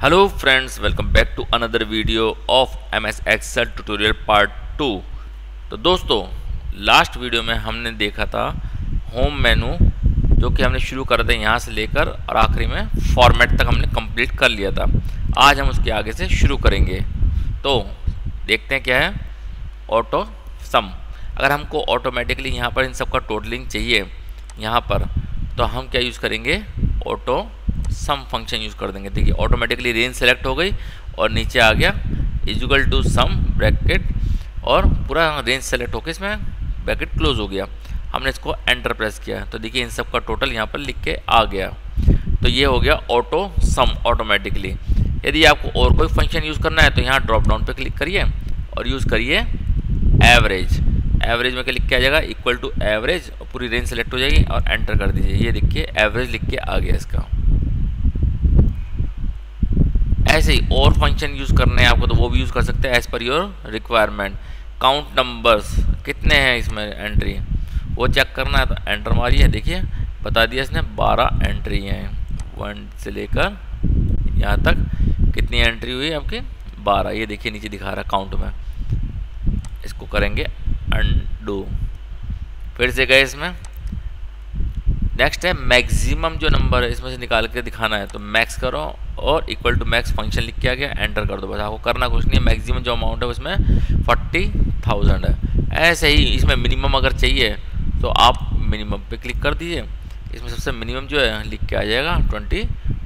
Hello friends welcome back to another video of M S excel tutorial part two तो दोस्तों last video में हमने देखा था होम मेनू जो कि हमने शुरू करा था यहाँ से लेकर और आखिरी में फॉर्मेट तक हमने कंप्लीट कर लिया था आज हम उसके आगे से शुरू करेंगे तो देखते हैं क्या है ऑटो सम अगर हमको ऑटोमेटिकली यहाँ पर इन सब का टोटलिंग चाहिए यहाँ पर तो हम क्या यूज़ करेंगे ऑटो सम फंक्शन यूज़ कर देंगे देखिए ऑटोमेटिकली रेंज सेलेक्ट हो गई और नीचे आ गया इजुगल टू सम ब्रैकेट और पूरा रेंज सेलेक्ट होकर इसमें ब्रैकेट क्लोज हो गया हमने इसको एंटर प्रेस किया तो देखिए इन सब का टोटल यहाँ पर लिख के आ गया तो ये हो गया ऑटो सम ऑटोमेटिकली यदि आपको और कोई फंक्शन यूज़ करना है तो यहाँ ड्रॉप डाउन पर क्लिक करिए और यूज़ करिए एवरेज एवरेज में क्लिक किया जाएगा इक्वल टू एवरेज और पूरी रेंज सेलेक्ट हो जाएगी और एंटर कर दीजिए ये देखिए एवरेज लिख के आ गया इसका ऐसे ही और फंक्शन यूज़ करने हैं आपको तो वो भी यूज़ कर सकते हैं as per your requirement count numbers कितने हैं इसमें एंट्री वो चेक करना है तो एंटर मारिए देखिए बता दिया इसने बारह एंट्री हैं वन से लेकर यहाँ तक कितनी एंट्री हुई आपकी बारह ये देखिए नीचे दिखा रहा है काउंट में इसको करेंगे अंडो फिर से गए इसमें नेक्स्ट है मैक्सिमम जो नंबर है इसमें से निकाल के दिखाना है तो मैक्स करो और इक्वल टू मैक्स फंक्शन लिख के गया एंटर कर दो बस आपको करना कुछ नहीं है मैक्सिमम जो अमाउंट है उसमें फोर्टी थाउजेंड है ऐसे ही इसमें मिनिमम अगर चाहिए तो आप मिनिमम पे क्लिक कर दीजिए इसमें सबसे मिनिमम जो है लिख के आ जाएगा ट्वेंटी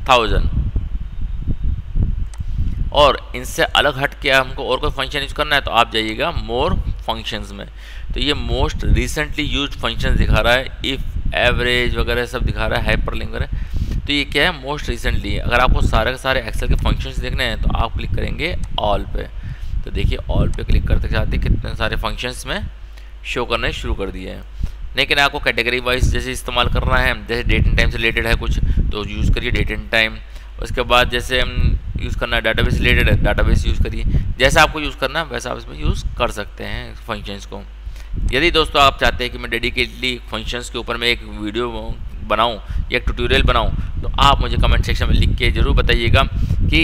थाउजेंड और इनसे अलग हट के हमको और कोई फंक्शन यूज़ करना है तो आप जाइएगा मोर फंक्शंस में तो ये मोस्ट रिसेंटली यूज फंक्शन दिखा रहा है इफ़ एवरेज वगैरह सब दिखा रहा है हाइपर लिंक वगैरह तो ये क्या है मोस्ट रिसेंटली अगर आपको सारे के सारे एक्सेल के फंक्शंस देखने हैं तो आप क्लिक करेंगे ऑल पे तो देखिए ऑल पे क्लिक करते जाते कितने सारे फंक्शंस में शो करने शुरू कर दिए हैं लेकिन आपको कैटेगरी वाइज जैसे इस्तेमाल करना है जैसे डेट एंड टाइम से रिलेटेड है कुछ तो यूज़ करिए डेट एंड टाइम उसके बाद जैसे हम यूज़ करना है बेस रिलेटेड है बेस यूज़ करिए जैसा आपको यूज़ करना है वैसा आप इसमें यूज़ कर सकते हैं फंक्शंस को यदि दोस्तों आप चाहते हैं कि मैं डेडिकेटली फंक्शंस के ऊपर मैं एक वीडियो बनाऊं या एक ट्यूटोरियल बनाऊं तो आप मुझे कमेंट सेक्शन में लिख के ज़रूर बताइएगा कि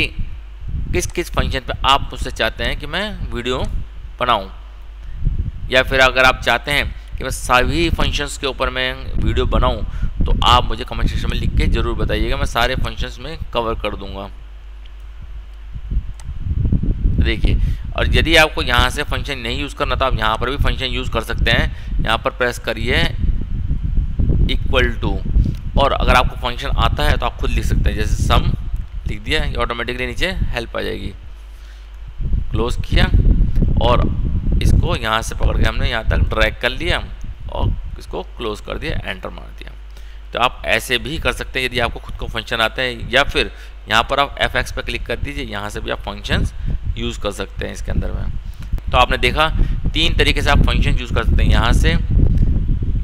किस किस फंक्शन पर आप मुझसे चाहते हैं कि मैं वीडियो बनाऊँ या फिर अगर आप चाहते हैं कि मैं सभी फंक्शंस के ऊपर मैं वीडियो बनाऊं तो आप मुझे कमेंट सेक्शन में लिख के ज़रूर बताइएगा मैं सारे फंक्शंस में कवर कर दूंगा देखिए और यदि आपको यहाँ से फंक्शन नहीं यूज़ करना तो आप यहाँ पर भी फंक्शन यूज़ कर सकते हैं यहाँ पर प्रेस करिए इक्वल टू और अगर आपको फंक्शन आता है तो आप खुद लिख सकते हैं जैसे सम लिख दिया ये ऑटोमेटिकली नीचे हेल्प आ जाएगी क्लोज़ किया और इसको यहाँ से पकड़ के हमने यहाँ तक ड्रैग कर लिया और इसको क्लोज़ कर दिया एंटर मार दिया तो आप ऐसे भी कर सकते हैं यदि आपको खुद को फंक्शन आता है या फिर यहाँ पर आप एफ एक्स पर क्लिक कर दीजिए यहाँ से भी आप फंक्शंस यूज़ कर सकते हैं इसके अंदर में तो आपने देखा तीन तरीके से आप फंक्शन यूज़ कर सकते हैं यहाँ से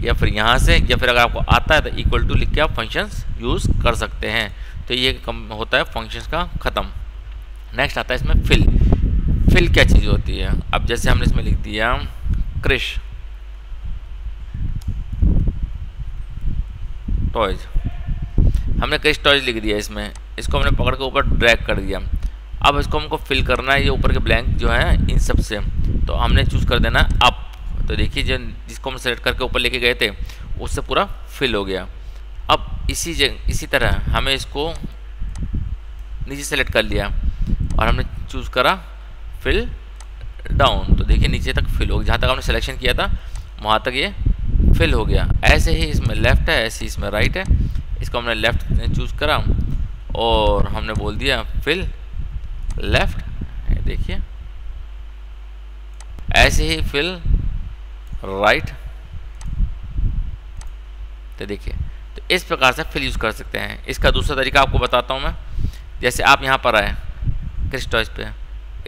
या फिर यहाँ से या फिर अगर आपको आता है तो इक्वल टू लिख के आप फंक्शंस यूज़ कर सकते हैं तो ये कम होता है फंक्शंस का ख़त्म नेक्स्ट आता है इसमें फिल फिल क्या चीज़ होती है अब जैसे हमने इसमें लिख दिया क्रिश टॉयज हमने क्रिश टॉयज लिख दिया इसमें इसको हमने पकड़ के ऊपर ड्रैग कर दिया अब इसको हमको फिल करना है ये ऊपर के ब्लैंक जो है इन सब से तो हमने चूज़ कर देना अप तो देखिए जो जिसको हम सेलेक्ट करके ऊपर लेके गए थे उससे पूरा फिल हो गया अब इसी जगह इसी तरह हमें इसको नीचे सेलेक्ट कर लिया और हमने चूज़ करा फिल डाउन तो देखिए नीचे तक फिल हो गया जहाँ तक हमने सिलेक्शन किया था वहाँ तक ये फिल हो गया ऐसे ही इसमें लेफ़्ट है ऐसे ही इसमें राइट है इसको हमने लेफ़्ट चूज़ करा और हमने बोल दिया फिल लेफ्ट देखिए ऐसे ही फिल राइट तो देखिए तो इस प्रकार से फिल यूज़ कर सकते हैं इसका दूसरा तरीका आपको बताता हूँ मैं जैसे आप यहाँ पर आए क्रिस्टॉइस पे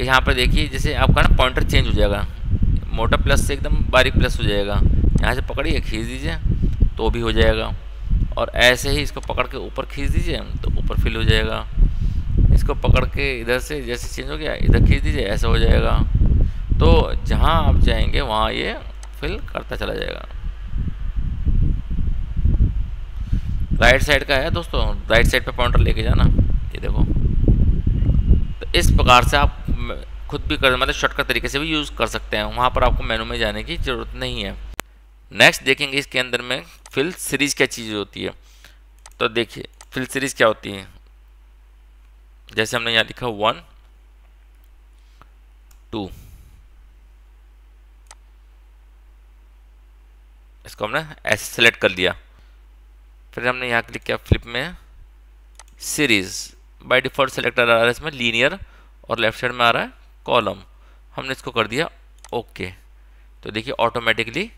यहाँ पर देखिए जैसे आपका ना पॉइंटर चेंज हो जाएगा मोटा प्लस से एकदम बारीक प्लस हो जाएगा यहाँ से पकड़िए खींच दीजिए तो भी हो जाएगा और ऐसे ही इसको पकड़ के ऊपर खींच दीजिए तो ऊपर फिल हो जाएगा इसको पकड़ के इधर से जैसे चेंज हो गया इधर खींच दीजिए ऐसा हो जाएगा तो जहाँ आप जाएंगे वहाँ ये फिल करता चला जाएगा राइट साइड का है दोस्तों राइट साइड पे पॉइंटर लेके जाना ये देखो तो इस प्रकार से आप खुद भी कर मतलब शॉर्टकट तरीके से भी यूज़ कर सकते हैं वहाँ पर आपको मेनू में जाने की ज़रूरत नहीं है नेक्स्ट देखेंगे इसके अंदर में फिल सीरीज क्या चीज़ होती है तो देखिए फिल सीरीज क्या होती है जैसे हमने यहाँ लिखा वन टू इसको हमने ऐसे सेलेक्ट कर लिया फिर हमने यहाँ क्लिक किया फ्लिप में सीरीज बाय डिफॉल्ट सेलेक्ट आ रहा है इसमें लीनियर और लेफ्ट साइड में आ रहा है कॉलम हमने इसको कर दिया ओके तो देखिए ऑटोमेटिकली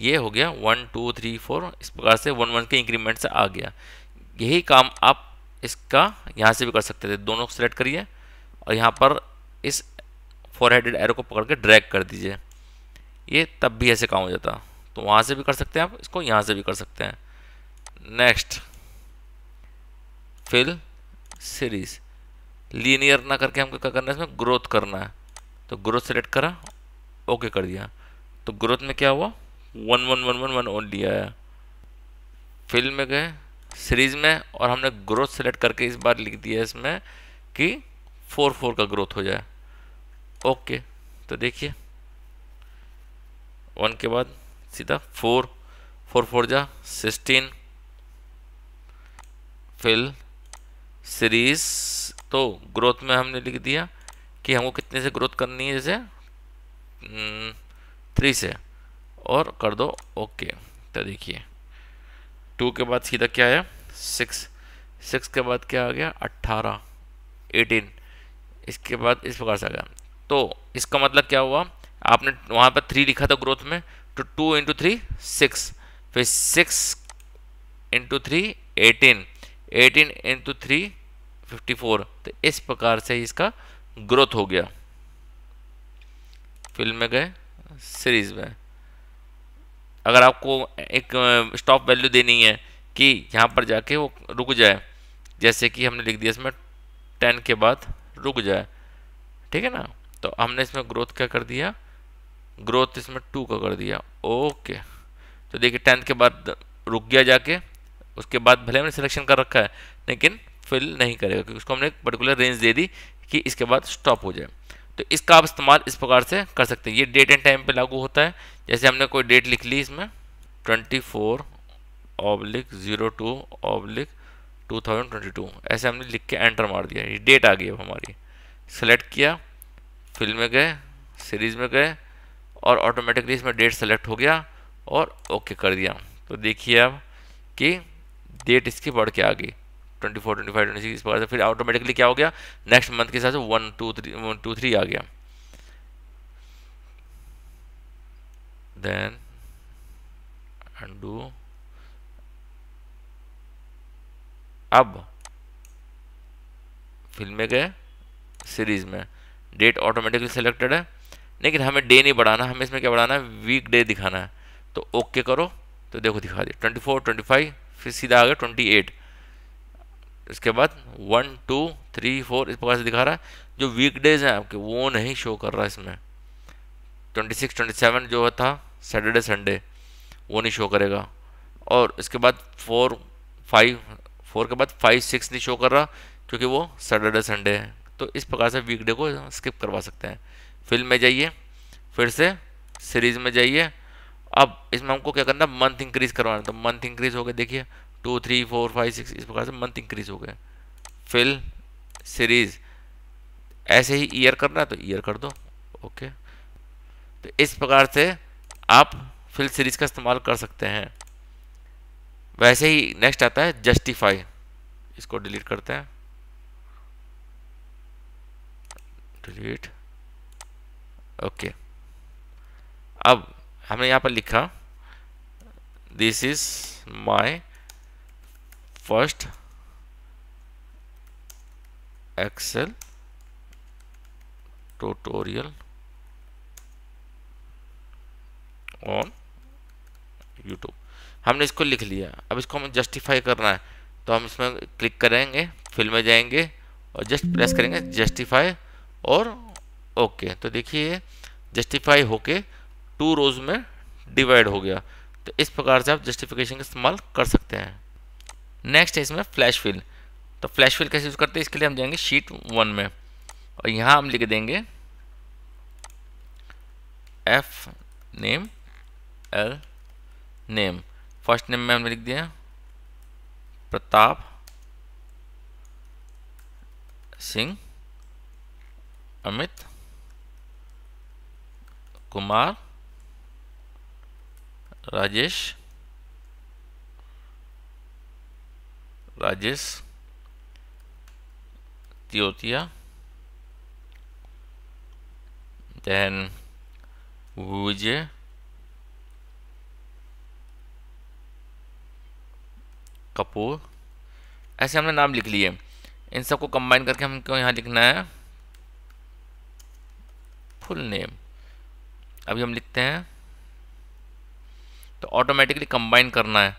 ये हो गया वन टू थ्री फोर इस प्रकार से वन वन के इंक्रीमेंट से आ गया यही काम आप इसका यहाँ से भी कर सकते थे दोनों सेलेक्ट करिए और यहाँ पर इस फोर हेडेड एरो को पकड़ के ड्रैग कर दीजिए ये तब भी ऐसे काम हो जाता तो वहाँ से भी कर सकते हैं आप इसको यहाँ से भी कर सकते हैं नेक्स्ट फिल सीरीज लीनियर ना करके हमको क्या करना है इसमें ग्रोथ करना है तो ग्रोथ सेलेक्ट करा ओके कर दिया तो ग्रोथ में क्या हुआ one one one one one और लिया है फिल्म में गए सीरीज में और हमने ग्रोथ सेलेक्ट करके इस बार लिख दिया इसमें कि फोर फोर का ग्रोथ हो जाए ओके तो देखिए वन के बाद सीधा फोर फोर फोर जा सिक्सटीन फिल सीरीज तो ग्रोथ में हमने लिख दिया कि हमको कितने से ग्रोथ करनी है जैसे थ्री हम्म, से और कर दो ओके तो देखिए टू के बाद सीधा क्या आया सिक्स सिक्स के बाद क्या आ गया अट्ठारह एटीन इसके बाद इस प्रकार से आ गया तो इसका मतलब क्या हुआ आपने वहाँ पर थ्री लिखा था ग्रोथ में तो टू इंटू थ्री सिक्स फिर six into three eighteen eighteen into three fifty four तो इस प्रकार से इसका ग्रोथ हो गया फिल्म में गए सीरीज में अगर आपको एक स्टॉप वैल्यू देनी है कि यहाँ पर जाके वो रुक जाए जैसे कि हमने लिख दिया इसमें टेन के बाद रुक जाए ठीक है ना तो हमने इसमें ग्रोथ क्या कर दिया ग्रोथ इसमें टू का कर दिया ओके तो देखिए टेंथ के बाद रुक गया जाके उसके बाद भले हमने सिलेक्शन कर रखा है लेकिन फिल नहीं करेगा क्योंकि उसको हमने एक पर्टिकुलर रेंज दे दी कि इसके बाद स्टॉप हो जाए तो इसका आप इस्तेमाल इस प्रकार से कर सकते हैं ये डेट एंड टाइम पे लागू होता है जैसे हमने कोई डेट लिख ली इसमें twenty four oblique zero two oblique two thousand twenty two ऐसे हमने लिख के एंटर मार दिया ये डेट आ गई अब हमारी सेलेक्ट किया फिल्म में गए सीरीज़ में गए और ऑटोमेटिकली इसमें डेट सेलेक्ट हो गया और ओके कर दिया तो देखिए अब कि डेट इसकी बढ़ के आ गई twenty four twenty five twenty six पर फिर ऑटोमेटिकली क्या हो गया नेक्स्ट मंथ के हिसाब से one two three one two three आ गया देन अंडू अब में गए सीरीज में डेट ऑटोमेटिकली सिलेक्टेड है लेकिन हमें डे नहीं बढ़ाना हमें इसमें क्या बढ़ाना है वीक डे दिखाना है तो ओके करो तो देखो दिखा दिया 24, 25 फिर सीधा आ गया ट्वेंटी इसके बाद वन टू थ्री फोर इस प्रकार से दिखा रहा है जो वीकडेज हैं आपके वो नहीं शो कर रहा है इसमें ट्वेंटी सिक्स ट्वेंटी सेवन जो था सैटरडे संडे वो नहीं शो करेगा और इसके बाद फोर फाइव फोर के बाद फाइव सिक्स नहीं शो कर रहा क्योंकि वो सैटरडे संडे है तो इस प्रकार से वीकडे को स्किप करवा सकते हैं फिल्म में जाइए फिर से सीरीज़ में जाइए अब इसमें हमको क्या करना मंथ इंक्रीज़ करवाना तो मंथ इंक्रीज़ हो गया देखिए two three four five six इस प्रकार से मंथ इंक्रीज हो गए फिल सीरीज ऐसे ही ईयर करना है तो ईयर कर दो ओके तो इस प्रकार से आप फिल सीरीज का इस्तेमाल कर सकते हैं वैसे ही नेक्स्ट आता है जस्टिफाई इसको डिलीट करते हैं डिलीट ओके अब हमने यहाँ पर लिखा this is my first excel tutorial on YouTube हमने इसको लिख लिया अब इसको हमें जस्टिफाई करना है तो हम इसमें क्लिक करेंगे फिल में जाएंगे और जस्ट प्रेस करेंगे जस्टिफाई और ओके तो देखिए जस्टिफाई होके टू रोज में डिवाइड हो गया तो इस प्रकार से आप जस्टिफिकेशन का इस्तेमाल कर सकते हैं नेक्स्ट है इसमें फ्लैश फिल तो फ्लैश फिल कैसे यूज़ करते हैं इसके लिए हम जाएंगे शीट वन में और यहाँ हम लिख देंगे F name L name first name में हमने लिख दिया प्रताप सिंह अमित कुमार राजेश राजेश तियोतिया देन विजय कपूर ऐसे हमने नाम लिख लिए इन सबको कंबाइन करके हम क्यों यहाँ लिखना है फुल नेम अभी हम लिखते हैं तो ऑटोमेटिकली कंबाइन करना है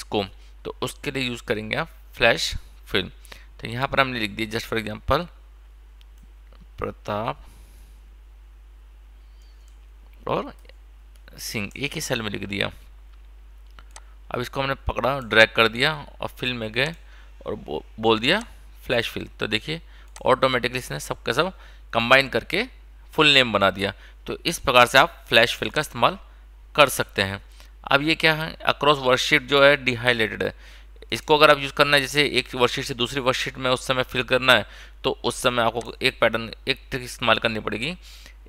इसको तो उसके लिए यूज़ करेंगे आप फ्लैश फिल्म तो यहाँ पर हमने लिख दिया जस्ट फॉर एग्जांपल प्रताप और सिंह एक ही सेल में लिख दिया अब इसको हमने पकड़ा ड्रैग कर दिया और फिल्म में गए और बो, बोल दिया फ्लैश फिल्म तो देखिए ऑटोमेटिकली इसने सब का सब कंबाइन करके फुल नेम बना दिया तो इस प्रकार से आप फ्लैश फिल का इस्तेमाल कर सकते हैं अब ये क्या है अक्रॉस वर्कशीट जो है डिहाइलेटेड है इसको अगर आप यूज़ करना है जैसे एक वर्कशीट से दूसरी वर्कशीट में उस समय फिल करना है तो उस समय आपको एक पैटर्न एक ट्रिक इस्तेमाल करनी पड़ेगी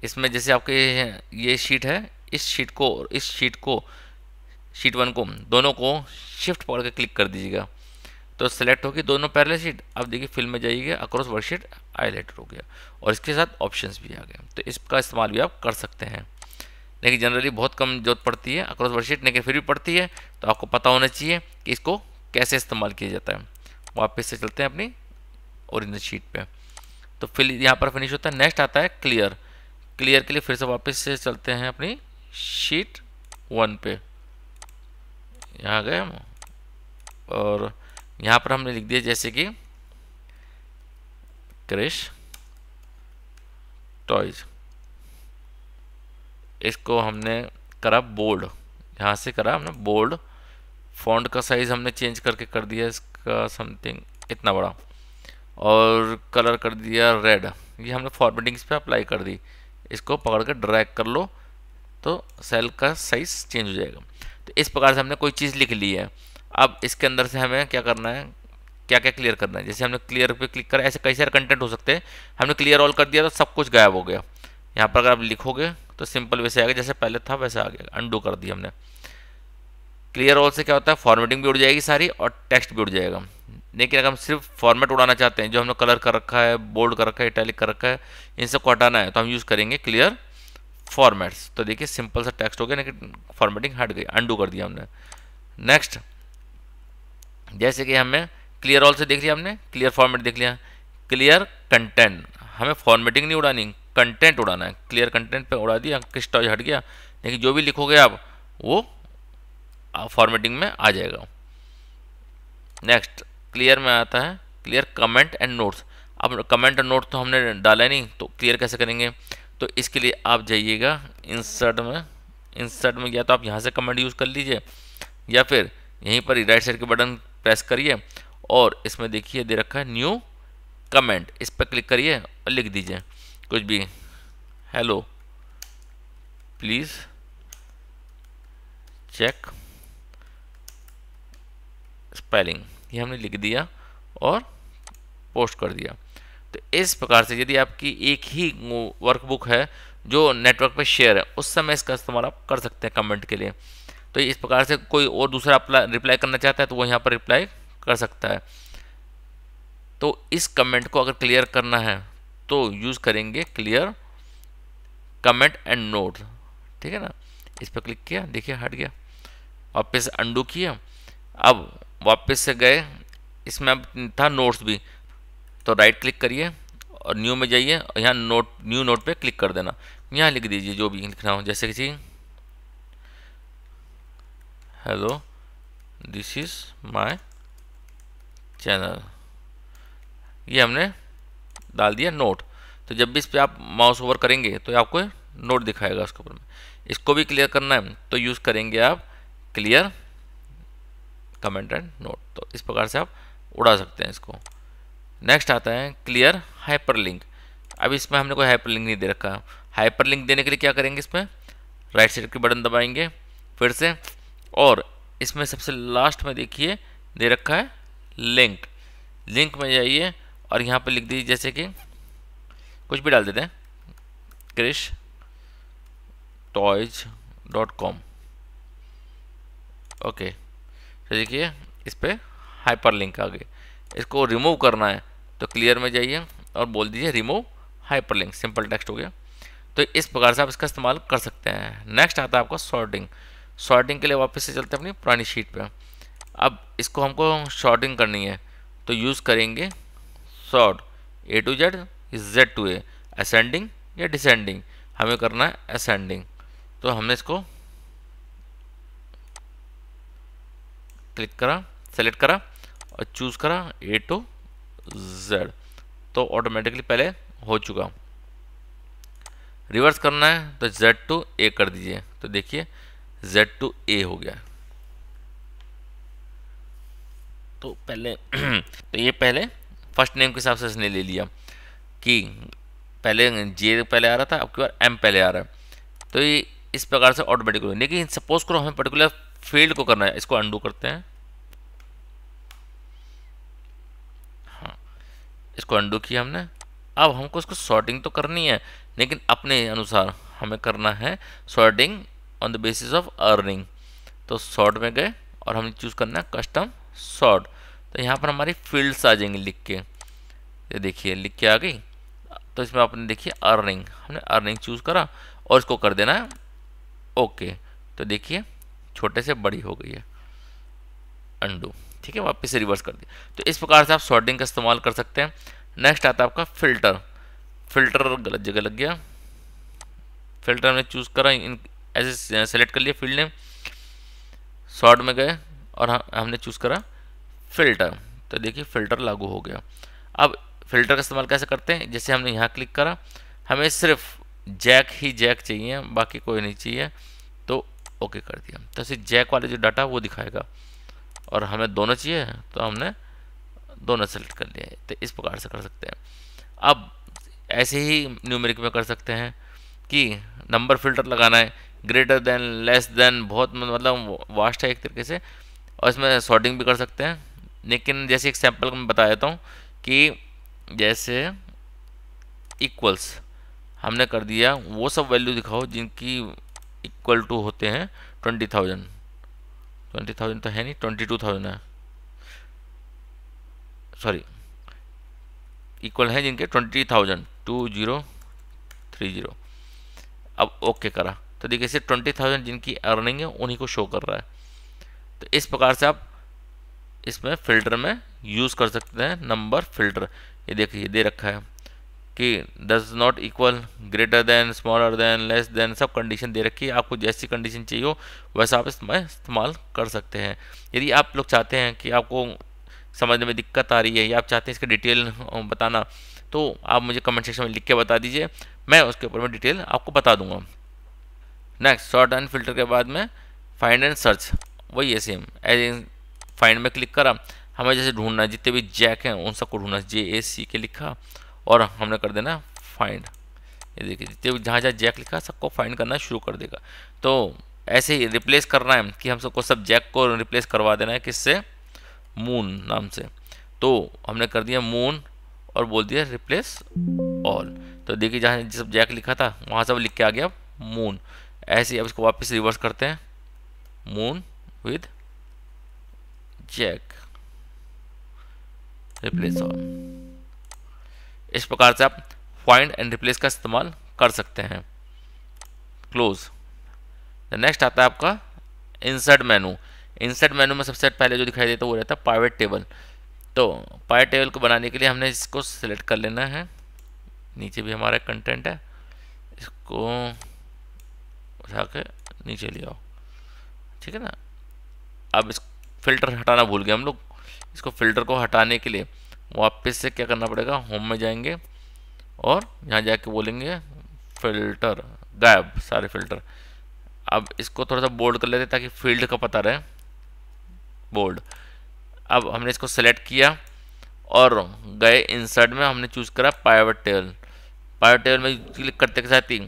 इसमें जैसे आपके ये शीट है इस शीट को और इस शीट को शीट वन को दोनों को शिफ्ट पकड़ के क्लिक कर दीजिएगा तो सेलेक्ट होगी दोनों पहले शीट आप देखिए फिल्म में जाइएगा अक्रॉस वर्कशीट हाईलाइटर हो गया और इसके साथ ऑप्शंस भी आ गए तो इसका इस्तेमाल भी आप कर सकते हैं लेकिन जनरली बहुत कम जरूरत पड़ती है अक्रॉस वर्कशीट लेकिन फिर भी पड़ती है तो आपको पता होना चाहिए कि इसको कैसे इस्तेमाल किया जाता है वापस से चलते हैं अपनी ओरिजिनल शीट पे तो फिर यहाँ पर फिनिश होता है नेक्स्ट आता है क्लियर क्लियर के लिए फिर से वापस से चलते हैं अपनी शीट वन पे यहाँ गए हम और यहाँ पर हमने लिख दिया जैसे कि क्रिश टॉयज इसको हमने करा बोल्ड यहाँ से करा हमने बोल्ड फॉन्ट का साइज़ हमने चेंज करके कर दिया इसका समथिंग इतना बड़ा और कलर कर दिया रेड ये हमने फॉर्मेटिंग्स पे अप्लाई कर दी इसको पकड़ कर ड्रैग कर लो तो सेल का साइज़ चेंज हो जाएगा तो इस प्रकार से हमने कोई चीज़ लिख ली है अब इसके अंदर से हमें क्या करना है क्या क्या क्लियर करना है जैसे हमने क्लियर पे क्लिक करा ऐसे कई सारे कंटेंट हो सकते हैं हमने क्लियर ऑल कर दिया तो सब कुछ गायब हो गया यहाँ पर अगर आप लिखोगे तो सिंपल वैसे आ गया जैसे पहले था वैसे आ गया अनडू कर दिया हमने क्लियर ऑल से क्या होता है फॉर्मेटिंग भी उड़ जाएगी सारी और टेक्स्ट भी उड़ जाएगा लेकिन अगर हम सिर्फ फॉर्मेट उड़ाना चाहते हैं जो हमने कलर कर रखा है बोल्ड कर रखा है इटैलिक कर रखा है इन सबको हटाना है तो हम यूज़ करेंगे क्लियर फॉर्मेट्स तो देखिए सिंपल सा टेक्स्ट हो गया लेकिन फॉर्मेटिंग हट गई अंडू कर दिया हमने नेक्स्ट जैसे कि हमें क्लियर ऑल से देख लिया हमने क्लियर फॉर्मेट देख लिया क्लियर कंटेंट हमें फॉर्मेटिंग नहीं उड़ानी कंटेंट उड़ाना है क्लियर कंटेंट पे उड़ा दिया किस हट गया लेकिन जो भी लिखोगे आप वो फॉर्मेटिंग में आ जाएगा नेक्स्ट क्लियर में आता है क्लियर कमेंट एंड नोट्स अब कमेंट एंड नोट तो हमने डाला नहीं तो क्लियर कैसे करेंगे तो इसके लिए आप जाइएगा इंसर्ट में इंसर्ट में या तो आप यहाँ से कमेंट यूज़ कर लीजिए या फिर यहीं पर राइट साइड के बटन प्रेस करिए और इसमें देखिए दे रखा है न्यू कमेंट इस पर क्लिक करिए और लिख दीजिए कुछ भी हेलो प्लीज़ चेक स्पेलिंग ये हमने लिख दिया और पोस्ट कर दिया तो इस प्रकार से यदि आपकी एक ही वर्कबुक है जो नेटवर्क पर शेयर है उस समय इसका इस्तेमाल आप कर सकते हैं कमेंट के लिए तो इस प्रकार से कोई और दूसरा रिप्लाई करना चाहता है तो वो यहाँ पर रिप्लाई कर सकता है तो इस कमेंट को अगर क्लियर करना है तो यूज़ करेंगे क्लियर कमेंट एंड नोट ठीक है ना इस पर क्लिक किया देखिए हट गया वापस अंडू किया अब वापस से गए इसमें अब था नोट्स भी तो राइट क्लिक करिए और न्यू में जाइए और यहाँ नोट न्यू नोट पे क्लिक कर देना यहाँ लिख दीजिए जो भी लिखना हो जैसे किसी hello this is my channel ये हमने डाल दिया नोट तो जब भी इस पर आप माउस ओवर करेंगे तो आपको नोट दिखाएगा उसके ऊपर में इसको भी क्लियर करना है तो यूज़ करेंगे आप क्लियर कमेंट एंड नोट तो इस प्रकार से आप उड़ा सकते हैं इसको नेक्स्ट आता है क्लियर हाइपरलिंक अब इसमें हमने कोई हाइपरलिंक नहीं दे रखा हाइपरलिंक देने के लिए क्या करेंगे इसमें राइट साइड के बटन दबाएंगे फिर से और इसमें सबसे लास्ट में देखिए दे रखा है लिंक लिंक में जाइए और यहाँ पर लिख दीजिए जैसे कि कुछ भी डाल देते हैं Krish toys dot com okay तो देखिए इस पर हाइपर लिंक आ गए इसको रिमूव करना है तो क्लियर में जाइए और बोल दीजिए remove hyperlink simple text हो गया तो इस प्रकार से आप इसका इस्तेमाल कर सकते हैं नेक्स्ट आता है आपका शॉर्टिंग शॉर्टिंग के लिए वापस से चलते हैं अपनी पुरानी शीट पर अब इसको हमको शॉर्टिंग करनी है तो यूज़ करेंगे sort A to Z Z to A ascending या डिसेंडिंग हमें करना है असेंडिंग तो हमने इसको क्लिक करा सेलेक्ट करा और चूज़ करा ए टू जेड तो ऑटोमेटिकली पहले हो चुका रिवर्स करना है तो Z टू A कर दीजिए तो देखिए Z टू A हो गया तो पहले तो ये पहले फर्स्ट नेम के हिसाब से इसने ले लिया कि पहले J पहले आ रहा था अब की बार एम पहले आ रहा है तो ये इस प्रकार से ऑटोमेटिक लेकिन सपोज करो हमें पर्टिकुलर फील्ड को करना है इसको अंडू करते हैं हाँ इसको अंडू किया हमने अब हमको इसको सॉर्टिंग तो करनी है लेकिन अपने अनुसार हमें करना है sorting on the basis of earning तो सॉर्ट में गए और हमने चूज़ करना है कस्टम सॉर्ट तो यहाँ पर हमारी फील्ड्स आ जाएंगी लिख के ये देखिए लिख के आ गई तो इसमें आपने देखिए अर्निंग हमने अर्निंग चूज़ करा और इसको कर देना है ओके तो देखिए छोटे से बड़ी हो गई है अंडू ठीक है वापस से रिवर्स कर दिया तो इस प्रकार से आप सॉर्टिंग का इस्तेमाल कर सकते हैं नेक्स्ट आता है आपका फिल्टर फिल्टर गलत जगह लग गया फिल्टर हमने चूज़ करा इन ऐसे सेलेक्ट कर लिया फील्ड ने शॉर्ट में गए और हम, हमने चूज़ करा फिल्टर तो देखिए फिल्टर लागू हो गया अब फिल्टर का इस्तेमाल कैसे करते हैं जैसे हमने यहाँ क्लिक करा हमें सिर्फ जैक ही जैक चाहिए बाकी कोई नहीं चाहिए ओके कर दिया तो ऐसे जैक वाले जो डाटा वो दिखाएगा और हमें दोनों चाहिए तो हमने दोनों सेलेक्ट कर लिए तो इस प्रकार से कर सकते हैं अब ऐसे ही न्यूमेरिक में कर सकते हैं कि नंबर फिल्टर लगाना है ग्रेटर देन लेस देन बहुत मतलब वास्ट है एक तरीके से और इसमें सॉर्टिंग भी कर सकते हैं लेकिन जैसे एक सैम्पल मैं बता देता हूँ कि जैसे इक्वल्स हमने कर दिया वो सब वैल्यू दिखाओ जिनकी इक्वल टू होते हैं ट्वेंटी थाउजेंड ट्वेंटी थाउजेंड तो है नहीं ट्वेंटी टू थाउजेंड है सॉरी इक्वल है जिनके twenty thousand two zero three zero अब ओके करा तो देखिए सिर्फ ट्वेंटी थाउजेंड जिनकी अर्निंग है उन्हीं को शो कर रहा है तो इस प्रकार से आप इसमें फ़िल्टर में यूज़ कर सकते हैं नंबर फ़िल्टर ये देखिए दे रखा है कि दस not equal greater than smaller than less than सब कंडीशन दे रखी है आपको जैसी कंडीशन चाहिए हो वैसा आप इसमें इस्तेमाल कर सकते हैं यदि आप लोग चाहते हैं कि आपको समझने में दिक्कत आ रही है या आप चाहते हैं इसका डिटेल बताना तो आप मुझे कमेंट सेक्शन में लिख के बता दीजिए मैं उसके ऊपर में डिटेल आपको बता दूंगा नेक्स्ट शॉर्ट एंड फिल्टर के बाद में फाइंड एंड सर्च वही है सेम एज फाइंड में क्लिक करा हमें जैसे ढूंढना जितने भी जैक हैं उन सबको ढूंढना जे ए सी के लिखा और हमने कर देना फाइंड ये देखिए जितने जहाँ जहाँ जैक लिखा सबको फाइंड करना शुरू कर देगा तो ऐसे ही रिप्लेस करना है कि हम सबको सब जैक को रिप्लेस करवा देना है किससे मून नाम से तो हमने कर दिया मून और बोल दिया रिप्लेस ऑल तो देखिए जहाँ जिस जैक लिखा था वहाँ सब लिख के आ गया मून ऐसे ही अब इसको वापस रिवर्स करते हैं moon with jack replace all इस प्रकार से आप फाइंड एंड रिप्लेस का इस्तेमाल कर सकते हैं क्लोज द नेक्स्ट आता है आपका इंसर्ट मेनू इंसर्ट मेनू में सबसे पहले जो दिखाई देता है वो रहता है प्राइवेट टेबल तो प्राइवेट टेबल को बनाने के लिए हमने इसको सिलेक्ट कर लेना है नीचे भी हमारा कंटेंट है इसको उठा के नीचे ले आओ ठीक है ना अब इस फिल्टर हटाना भूल गए हम लोग इसको फिल्टर को हटाने के लिए वापस से क्या करना पड़ेगा होम में जाएंगे और यहाँ जाके बोलेंगे फिल्टर गायब सारे फिल्टर अब इसको थोड़ा सा बोल्ड कर लेते ताकि फील्ड का पता रहे बोल्ड अब हमने इसको सेलेक्ट किया और गए इंसर्ट में हमने चूज़ करा पाइवट टेबल पाइवट टेबल में क्लिक करते के साथ ही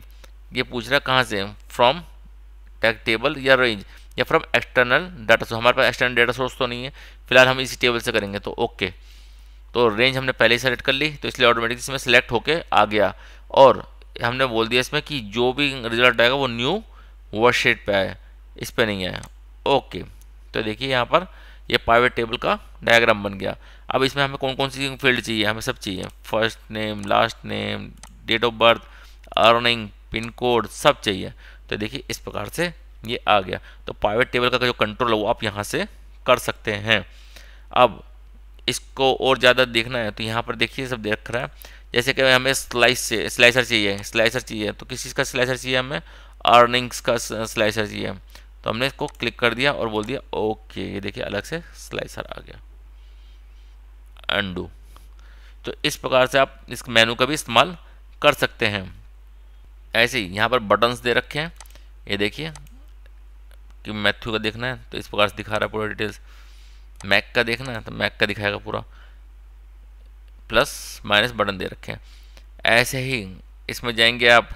ये पूछ रहा कहाँ से फ्रॉम टैग टेबल या रेंज या फ्रॉम एक्सटर्नल डाटा सोर्स हमारे पास एक्सटर्नल डाटा सोर्स तो नहीं है फिलहाल हम इसी टेबल से करेंगे तो ओके okay. तो रेंज हमने पहले ही सेलेक्ट कर ली तो इसलिए ऑटोमेटिक इसमें सेलेक्ट होके आ गया और हमने बोल दिया इसमें कि जो भी रिजल्ट आएगा वो न्यू वर्कशीट पे आए इस पर नहीं आया ओके तो देखिए यहाँ पर ये प्राइवेट टेबल का डायग्राम बन गया अब इसमें हमें कौन कौन सी फील्ड चाहिए हमें सब चाहिए first name last name date of birth earning pin code सब चाहिए तो देखिए इस प्रकार से ये आ गया तो प्राइवेट टेबल का जो कंट्रोल है वो आप यहाँ से कर सकते हैं अब इसको और ज़्यादा देखना है तो यहाँ पर देखिए सब देख रहा है जैसे कि हमें स्लाइस स्लाइसर चाहिए स्लाइसर चाहिए तो किस चीज़ का स्लाइसर चाहिए हमें अर्निंग्स का स्लाइसर चाहिए तो हमने इसको क्लिक कर दिया और बोल दिया ओके ये देखिए अलग से स्लाइसर आ गया अंडू तो इस प्रकार से आप इस मेनू का भी इस्तेमाल कर सकते हैं ऐसे ही यहाँ पर बटन्स दे रखे हैं ये देखिए कि मैथ्यू का देखना है तो इस प्रकार से दिखा रहा है पूरा डिटेल्स मैक का देखना है तो मैक का दिखाएगा पूरा प्लस माइनस बटन दे रखे हैं ऐसे ही इसमें जाएंगे आप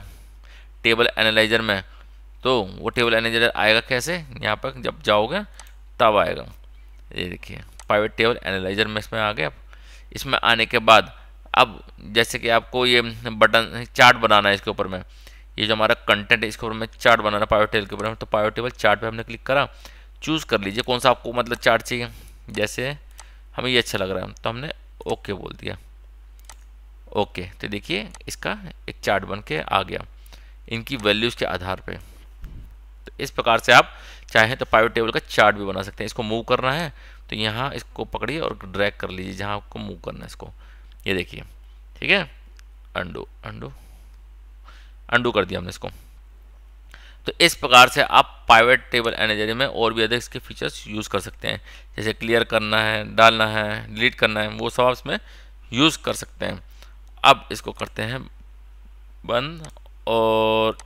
टेबल एनालाइजर में तो वो टेबल एनालाइजर आएगा कैसे यहाँ पर जब जाओगे तब आएगा ये देखिए प्राइवेट टेबल एनालाइजर में इसमें आ गए आप इसमें आने के बाद अब जैसे कि आपको ये बटन चार्ट बनाना है इसके ऊपर में ये जो हमारा कंटेंट है इसके ऊपर में चार्ट बनाना है प्राइवेट टेबल के ऊपर में तो प्राइवेट टेबल चार्ट पे हमने क्लिक करा चूज़ कर लीजिए कौन सा आपको मतलब चार्ट चाहिए जैसे हमें ये अच्छा लग रहा है तो हमने ओके बोल दिया ओके तो देखिए इसका एक चार्ट बन के आ गया इनकी वैल्यूज़ के आधार पे तो इस प्रकार से आप चाहें तो पाइवेट टेबल का चार्ट भी बना सकते हैं इसको मूव करना है तो यहाँ इसको पकड़िए और ड्रैग कर लीजिए जहाँ आपको मूव करना है इसको ये देखिए ठीक है अंडू अंडू अंडू कर दिया हमने इसको तो इस प्रकार से आप पाइवेट टेबल एनर्जरी में और भी अधिक इसके फीचर्स यूज़ कर सकते हैं जैसे क्लियर करना है डालना है डिलीट करना है वो सब आप इसमें यूज़ कर सकते हैं अब इसको करते हैं बंद और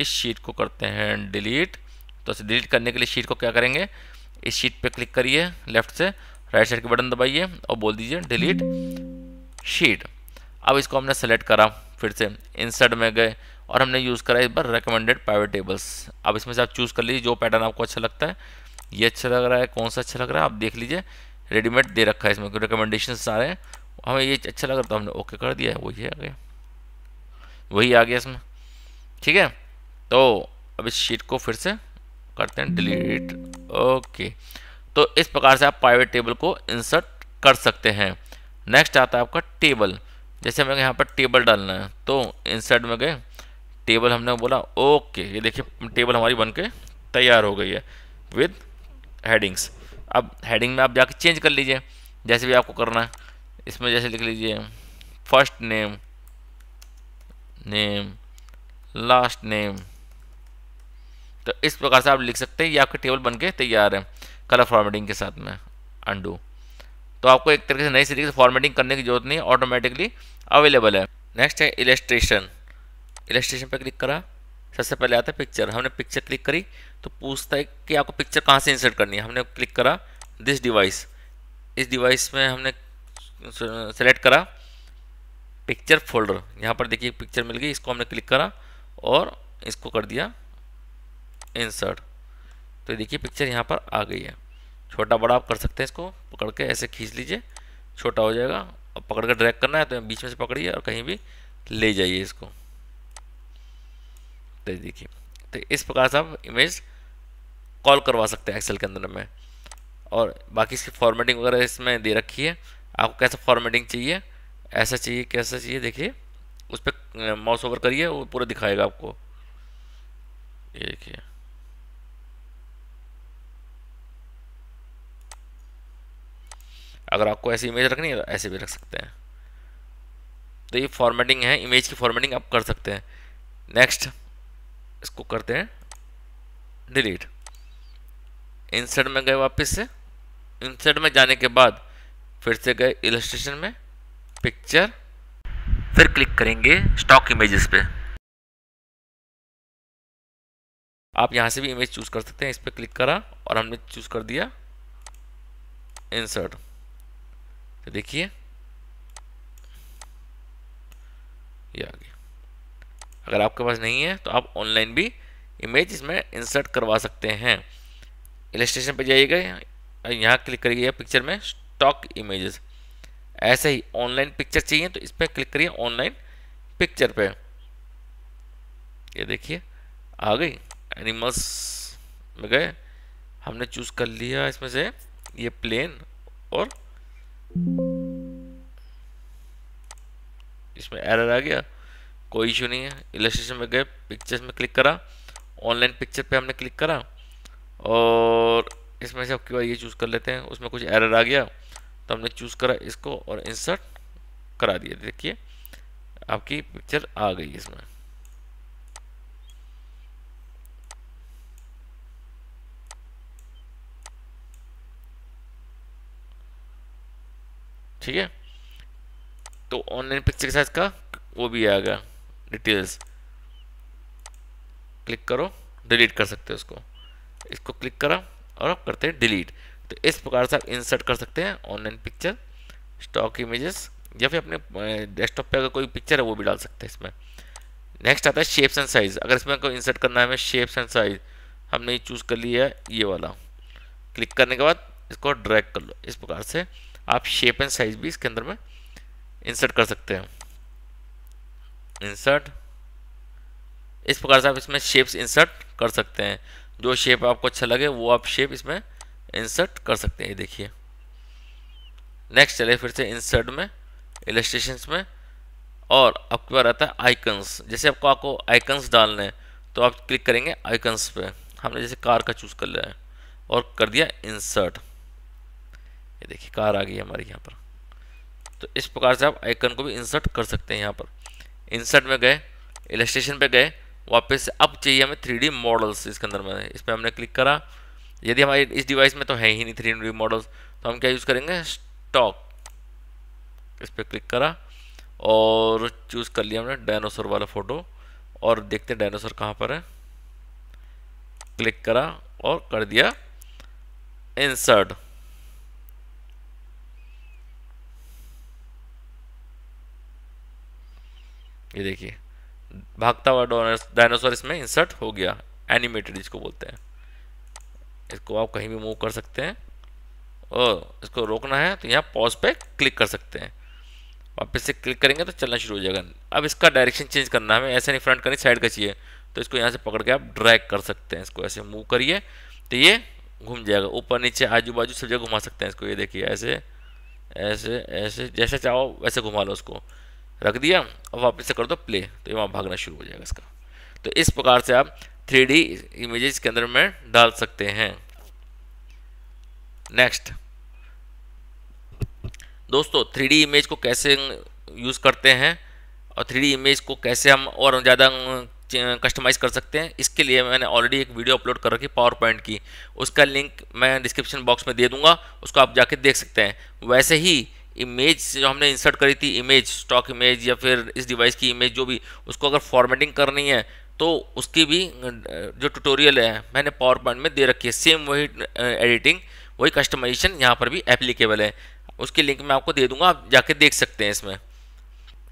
इस शीट को करते हैं डिलीट तो इसे डिलीट करने के लिए शीट को क्या करेंगे इस शीट पे क्लिक करिए लेफ्ट से राइट साइड के बटन दबाइए और बोल दीजिए डिलीट शीट अब इसको हमने सेलेक्ट करा फिर से इंसर्ट में गए और हमने यूज़ करा इस बार रिकमेंडेड प्राइवेट टेबल्स अब इसमें से आप चूज़ कर लीजिए जो पैटर्न आपको अच्छा लगता है ये अच्छा लग रहा है कौन सा अच्छा लग रहा है आप देख लीजिए रेडीमेड दे रखा है इसमें रिकमेंडेशन सारे हैं हमें ये अच्छा लग रहा था तो हमने ओके कर दिया है वही आ गया वही आ गया इसमें ठीक है तो अब इस शीट को फिर से करते हैं डिलीट ओके तो इस प्रकार से आप प्राइवेट टेबल को इंसर्ट कर सकते हैं नेक्स्ट आता है आपका टेबल जैसे हमें यहाँ पर टेबल डालना है तो इंसर्ट में गए टेबल हमने बोला ओके ये देखिए टेबल हमारी बन के तैयार हो गई है विद हेडिंग्स अब हेडिंग में आप जाके चेंज कर लीजिए जैसे भी आपको करना है इसमें जैसे लिख लीजिए first name name last name तो इस प्रकार से आप लिख सकते हैं ये आपके टेबल बन के तैयार है कलर फॉर्मेटिंग के साथ में अंडू तो आपको एक तरीके से नई तरीके से फॉर्मेटिंग करने की जरूरत नहीं है ऑटोमेटिकली अवेलेबल है नेक्स्ट है इलेस्ट्रेशन इलेस्ट्रेशन पर क्लिक करा सबसे पहले आता है पिक्चर हमने पिक्चर क्लिक करी तो पूछता है कि आपको पिक्चर कहाँ से इंसर्ट करनी है हमने क्लिक करा दिस डिवाइस इस डिवाइस में हमने सेलेक्ट करा पिक्चर फोल्डर यहाँ पर देखिए पिक्चर मिल गई इसको हमने क्लिक करा और इसको कर दिया इंसर्ट तो देखिए पिक्चर यहाँ पर आ गई है छोटा बड़ा आप कर सकते हैं इसको पकड़ के ऐसे खींच लीजिए छोटा हो जाएगा और पकड़ कर ड्रैग करना है तो बीच में से पकड़िए और कहीं भी ले जाइए इसको तो देखिए तो इस प्रकार से हम इमेज कॉल करवा सकते हैं एक्सेल के अंदर में और बाकी इसकी फॉर्मेटिंग वगैरह इसमें दे रखी है आपको कैसा फॉर्मेटिंग चाहिए ऐसा चाहिए कैसा चाहिए देखिए उस पर माउस ओवर करिए वो पूरा दिखाएगा आपको ये देखिए अगर आपको ऐसी इमेज रखनी है तो ऐसे भी रख सकते हैं तो ये फॉर्मेटिंग है इमेज की फॉर्मेटिंग आप कर सकते हैं नेक्स्ट इसको करते हैं डिलीट इंसर्ट में गए वापस से इंसर्ट में जाने के बाद फिर से गए इलस्ट्रेशन में पिक्चर फिर क्लिक करेंगे स्टॉक इमेजेस पे आप यहां से भी इमेज चूज़ कर सकते हैं इस पर क्लिक करा और हमने चूज़ कर दिया इंसर्ट तो देखिए ये आ गया अगर आपके पास नहीं है तो आप ऑनलाइन भी इमेज इसमें इंसर्ट करवा सकते हैं इलेस्ट्रेशन पर जाइएगा यहाँ क्लिक करिए पिक्चर में स्टॉक इमेजेस ऐसे ही ऑनलाइन पिक्चर चाहिए तो इस पर क्लिक करिए ऑनलाइन पिक्चर पे ये देखिए आ गई एनिमल्स में गए हमने चूज कर लिया इसमें से ये प्लेन और इसमें एरर आ गया कोई इशू नहीं है इलेस्ट्रेशन में गए पिक्चर्स में क्लिक करा ऑनलाइन पिक्चर पे हमने क्लिक करा और इसमें से अब क्यों ये चूज़ कर लेते हैं उसमें कुछ एरर आ गया तो हमने चूज़ करा इसको और इंसर्ट करा दिया देखिए आपकी पिक्चर आ गई इसमें ठीक है तो ऑनलाइन पिक्चर के साथ का वो भी आ गया डिटेल्स क्लिक करो डिलीट कर सकते हो इसको इसको क्लिक करा और आप करते हैं डिलीट तो इस प्रकार से आप इंसर्ट कर सकते हैं ऑनलाइन पिक्चर स्टॉक इमेजेस या फिर अपने डेस्कटॉप पे अगर कोई पिक्चर है वो भी डाल सकते हैं इसमें नेक्स्ट आता है शेप्स एंड साइज़ अगर इसमें कोई इंसर्ट करना है हमें शेप्स एंड साइज़ हमने ये चूज़ कर लिया है ये वाला क्लिक करने के बाद इसको ड्रैग कर लो इस प्रकार से आप शेप एंड साइज़ भी इसके अंदर में इंसर्ट कर सकते हैं इंसर्ट इस प्रकार से आप इसमें शेप्स इंसर्ट कर सकते हैं जो शेप आपको अच्छा लगे वो आप शेप इसमें इंसर्ट कर सकते हैं ये देखिए नेक्स्ट चले फिर से इंसर्ट में इलस्ट्रेशन में और आपके पास रहता है आइकन्स जैसे आपको आपको आइकन्स डालने हैं तो आप क्लिक करेंगे आइकन्स पे हमने जैसे कार का चूज़ कर लिया है और कर दिया इंसर्ट ये देखिए कार आ गई हमारी यहाँ पर तो इस प्रकार से आप आइकन को भी इंसर्ट कर सकते हैं यहाँ पर इंसर्ट में गए इलस्ट्रेशन पे गए वापस से अब चाहिए हमें थ्री मॉडल्स इसके अंदर में इस पर हमने क्लिक करा यदि हमारे इस डिवाइस में तो है ही नहीं थ्री मॉडल्स तो हम क्या यूज़ करेंगे स्टॉक इस पर क्लिक करा और चूज़ कर लिया हमने डायनासोर वाला फ़ोटो और देखते हैं डायनासोर कहाँ पर है क्लिक करा और कर दिया इंसर्ट ये देखिए भागता हुआ डायनासोर इसमें इंसर्ट हो गया एनिमेटेड इसको बोलते हैं इसको आप कहीं भी मूव कर सकते हैं और इसको रोकना है तो यहाँ पॉज पे क्लिक कर सकते हैं वापस से क्लिक करेंगे तो चलना शुरू हो जाएगा अब इसका डायरेक्शन चेंज करना है ऐसे नहीं फ्रंट करनी साइड का चाहिए तो इसको यहाँ से पकड़ के आप ड्रैग कर सकते हैं इसको ऐसे मूव करिए तो ये घूम जाएगा ऊपर नीचे आजू बाजू सब जगह घुमा सकते हैं इसको ये देखिए ऐसे ऐसे ऐसे जैसे चाहो वैसे घुमा लो उसको रख दिया और वापस से कर दो प्ले तो ये वहाँ भागना शुरू हो जाएगा इसका तो इस प्रकार से आप थ्री डी इमेजेस के अंदर में डाल सकते हैं नेक्स्ट दोस्तों थ्री डी इमेज को कैसे यूज़ करते हैं और थ्री डी इमेज को कैसे हम और ज़्यादा कस्टमाइज़ कर सकते हैं इसके लिए मैंने ऑलरेडी एक वीडियो अपलोड कर रखी पावर पॉइंट की उसका लिंक मैं डिस्क्रिप्शन बॉक्स में दे दूंगा उसको आप जाके देख सकते हैं वैसे ही इमेज जो हमने इंसर्ट करी थी इमेज स्टॉक इमेज या फिर इस डिवाइस की इमेज जो भी उसको अगर फॉर्मेटिंग करनी है तो उसकी भी जो ट्यूटोरियल है मैंने पावर पॉइंट में दे रखी है सेम वही एडिटिंग वही कस्टमाइजेशन यहाँ पर भी एप्लीकेबल है उसकी लिंक मैं आपको दे दूंगा आप जाके देख सकते हैं इसमें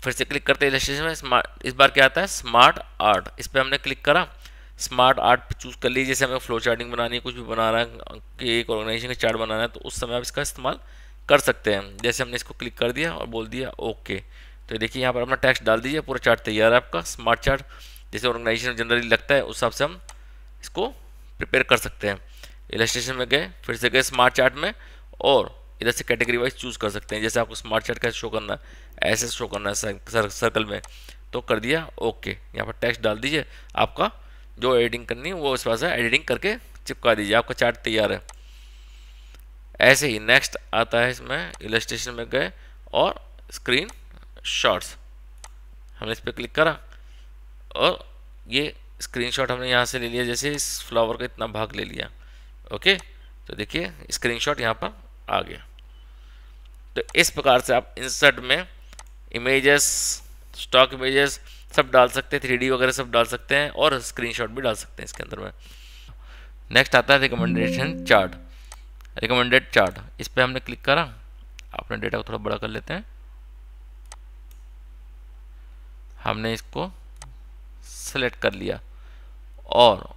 फिर से क्लिक करते हैं में स्मार्ट इस बार क्या आता है स्मार्ट आर्ट इस पर हमने क्लिक करा स्मार्ट आर्ट चूज़ कर लीजिए जैसे हमें फ्लो चार्टिंग बनानी है कुछ भी बनाना है कि एक ऑर्गेनाइजेशन का चार्ट बनाना है तो उस समय आप इसका इस्तेमाल कर सकते हैं जैसे हमने इसको क्लिक कर दिया और बोल दिया ओके तो देखिए यहाँ पर अपना टैक्स डाल दीजिए पूरा चार्ट तैयार है आपका स्मार्ट चार्ट जैसे ऑर्गेनाइजेशन जनरली लगता है उस हिसाब से हम इसको प्रिपेयर कर सकते हैं इलस्ट्रेशन में गए फिर से गए स्मार्ट चार्ट में और इधर से कैटेगरी वाइज चूज़ कर सकते हैं जैसे आपको स्मार्ट चार्ट कैसे शो करना है ऐसे शो करना है सर्कल में तो कर दिया ओके यहाँ पर टैक्स डाल दीजिए आपका जो एडिटिंग करनी है वो इस पास है एडिटिंग करके चिपका दीजिए आपका चार्ट तैयार है ऐसे ही नेक्स्ट आता है इसमें इलेस्ट्रेशन में गए और स्क्रीन शॉट्स हमने इस पर क्लिक करा और ये स्क्रीनशॉट हमने यहाँ से ले लिया जैसे इस फ्लावर का इतना भाग ले लिया ओके तो देखिए स्क्रीनशॉट यहाँ पर आ गया तो इस प्रकार से आप इंसर्ट में इमेजेस स्टॉक इमेजेस सब डाल सकते हैं थ्री वगैरह सब डाल सकते हैं और स्क्रीनशॉट भी डाल सकते हैं इसके अंदर में नेक्स्ट आता है रिकमेंडेशन चार्ट रिकमेंडेड चार्ट इस पर हमने क्लिक करा अपने डेटा को थोड़ा बड़ा कर लेते हैं हमने इसको सेलेक्ट कर लिया और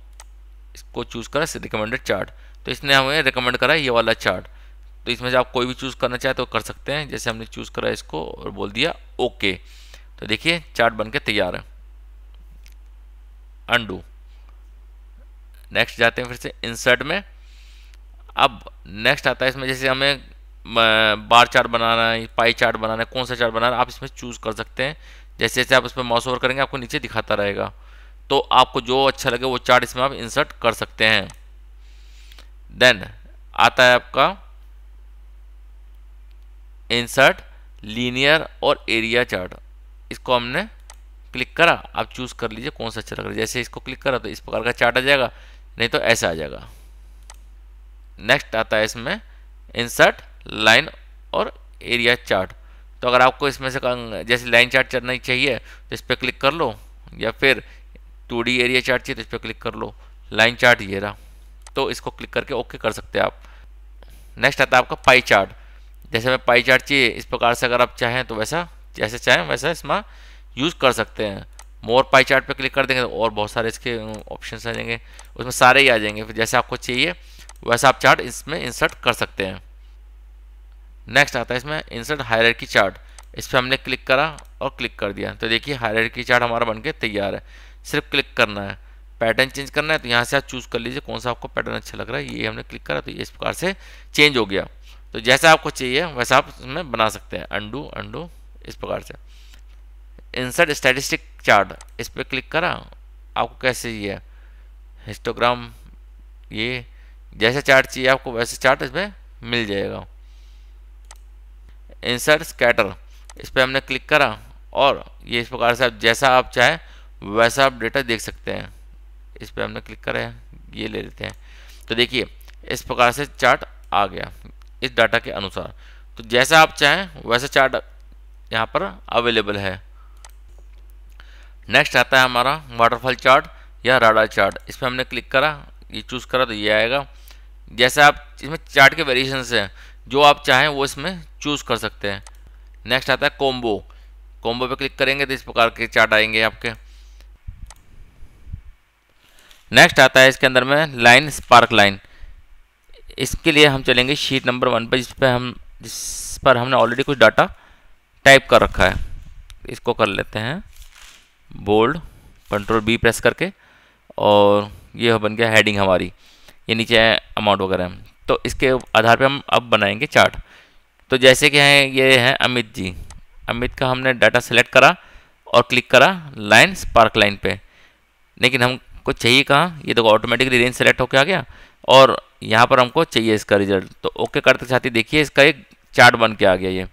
इसको चूज़ करा रिकमेंडेड चार्ट तो इसने हमें रिकमेंड करा ये वाला चार्ट तो इसमें से आप कोई भी चूज़ करना चाहे तो कर सकते हैं जैसे हमने चूज़ करा इसको और बोल दिया ओके तो देखिए चार्ट बन के तैयार है अंडू नेक्स्ट जाते हैं फिर से इंसर्ट में अब नेक्स्ट आता है इसमें जैसे हमें बार चार्ट बनाना है पाई चार्ट बनाना है कौन सा चार्ट बनाना है आप इसमें चूज़ कर सकते हैं जैसे जैसे आप इस पर माउस ओवर करेंगे आपको नीचे दिखाता रहेगा तो आपको जो अच्छा लगे वो चार्ट इसमें आप इंसर्ट कर सकते हैं देन आता है आपका इंसर्ट लीनियर और एरिया चार्ट इसको हमने क्लिक करा आप चूज़ कर लीजिए कौन सा अच्छा लग रहा है जैसे इसको क्लिक करा तो इस प्रकार का चार्ट आ जाएगा नहीं तो ऐसा आ जाएगा नेक्स्ट आता है इसमें इंसर्ट लाइन और एरिया चार्ट तो अगर आपको इसमें से जैसे लाइन चार्ट चलना चाहिए तो इस पर क्लिक कर लो या फिर टू एरिया चार्ट चाहिए तो इस पर क्लिक कर लो लाइन चार्ट ये रहा तो इसको क्लिक करके ओके कर सकते हैं आप नेक्स्ट आता है आपका पाई चार्ट जैसे हमें पाई चार्ट चाहिए इस प्रकार से अगर आप चाहें तो वैसा जैसे चाहें वैसा इसमें यूज़ कर सकते हैं मोर पाई चार्ट पे क्लिक कर देंगे तो और बहुत सारे इसके ऑप्शन आ जाएंगे उसमें सारे ही आ जाएंगे फिर जैसे आपको चाहिए वैसा आप चार्ट इसमें इंसर्ट कर सकते हैं नेक्स्ट आता है इसमें इंसर्ट हायर की चार्ट इस पर हमने क्लिक करा और क्लिक कर दिया तो देखिए हायर की चार्ट हमारा बनके तैयार है सिर्फ क्लिक करना है पैटर्न चेंज करना है तो यहाँ से आप चूज़ कर लीजिए कौन सा आपको पैटर्न अच्छा लग रहा है ये हमने क्लिक करा तो ये इस प्रकार से चेंज हो गया तो जैसा आपको चाहिए वैसा आप इसमें बना सकते हैं अंडू अंडू इस प्रकार से इंसर्ट स्टैटिस्टिक चार्ट इस पर क्लिक करा आपको कैसे ये हिस्टोग्राम ये जैसा चार्ट चाहिए आपको वैसे चार्ट इसमें मिल जाएगा इंसर्ट स्कैटर इस पर हमने क्लिक करा और ये इस प्रकार से आप जैसा आप चाहें वैसा आप डेटा देख सकते हैं इस पर हमने क्लिक करा है ये ले लेते हैं तो देखिए इस प्रकार से चार्ट आ गया इस डाटा के अनुसार तो जैसा आप चाहें वैसा चार्ट यहाँ पर अवेलेबल है नेक्स्ट आता है हमारा वाटरफॉल चार्ट या राडा चार्ट इस पर हमने क्लिक करा ये चूज़ करा तो ये आएगा जैसे आप इसमें चार्ट के वेरिएशन हैं जो आप चाहें वो इसमें चूज़ कर सकते हैं नेक्स्ट आता है कॉम्बो कॉम्बो पे क्लिक करेंगे तो इस प्रकार के चार्ट आएंगे आपके नेक्स्ट आता है इसके अंदर में लाइन स्पार्क लाइन इसके लिए हम चलेंगे शीट नंबर वन पर जिस पर हम जिस पर हमने ऑलरेडी कुछ डाटा टाइप कर रखा है इसको कर लेते हैं बोल्ड कंट्रोल बी प्रेस करके और ये बन गया हेडिंग हमारी ये नीचे है अमाउंट वगैरह तो इसके आधार पे हम अब बनाएंगे चार्ट तो जैसे कि हैं ये हैं अमित जी अमित का हमने डाटा सेलेक्ट करा और क्लिक करा लाइन स्पार्क लाइन पे लेकिन हमको चाहिए कहाँ ये देखो ऑटोमेटिकली रेंज सेलेक्ट होकर आ गया और यहाँ पर हमको चाहिए इसका रिजल्ट तो ओके करते साथ ही देखिए इसका एक चार्ट बन के आ गया ये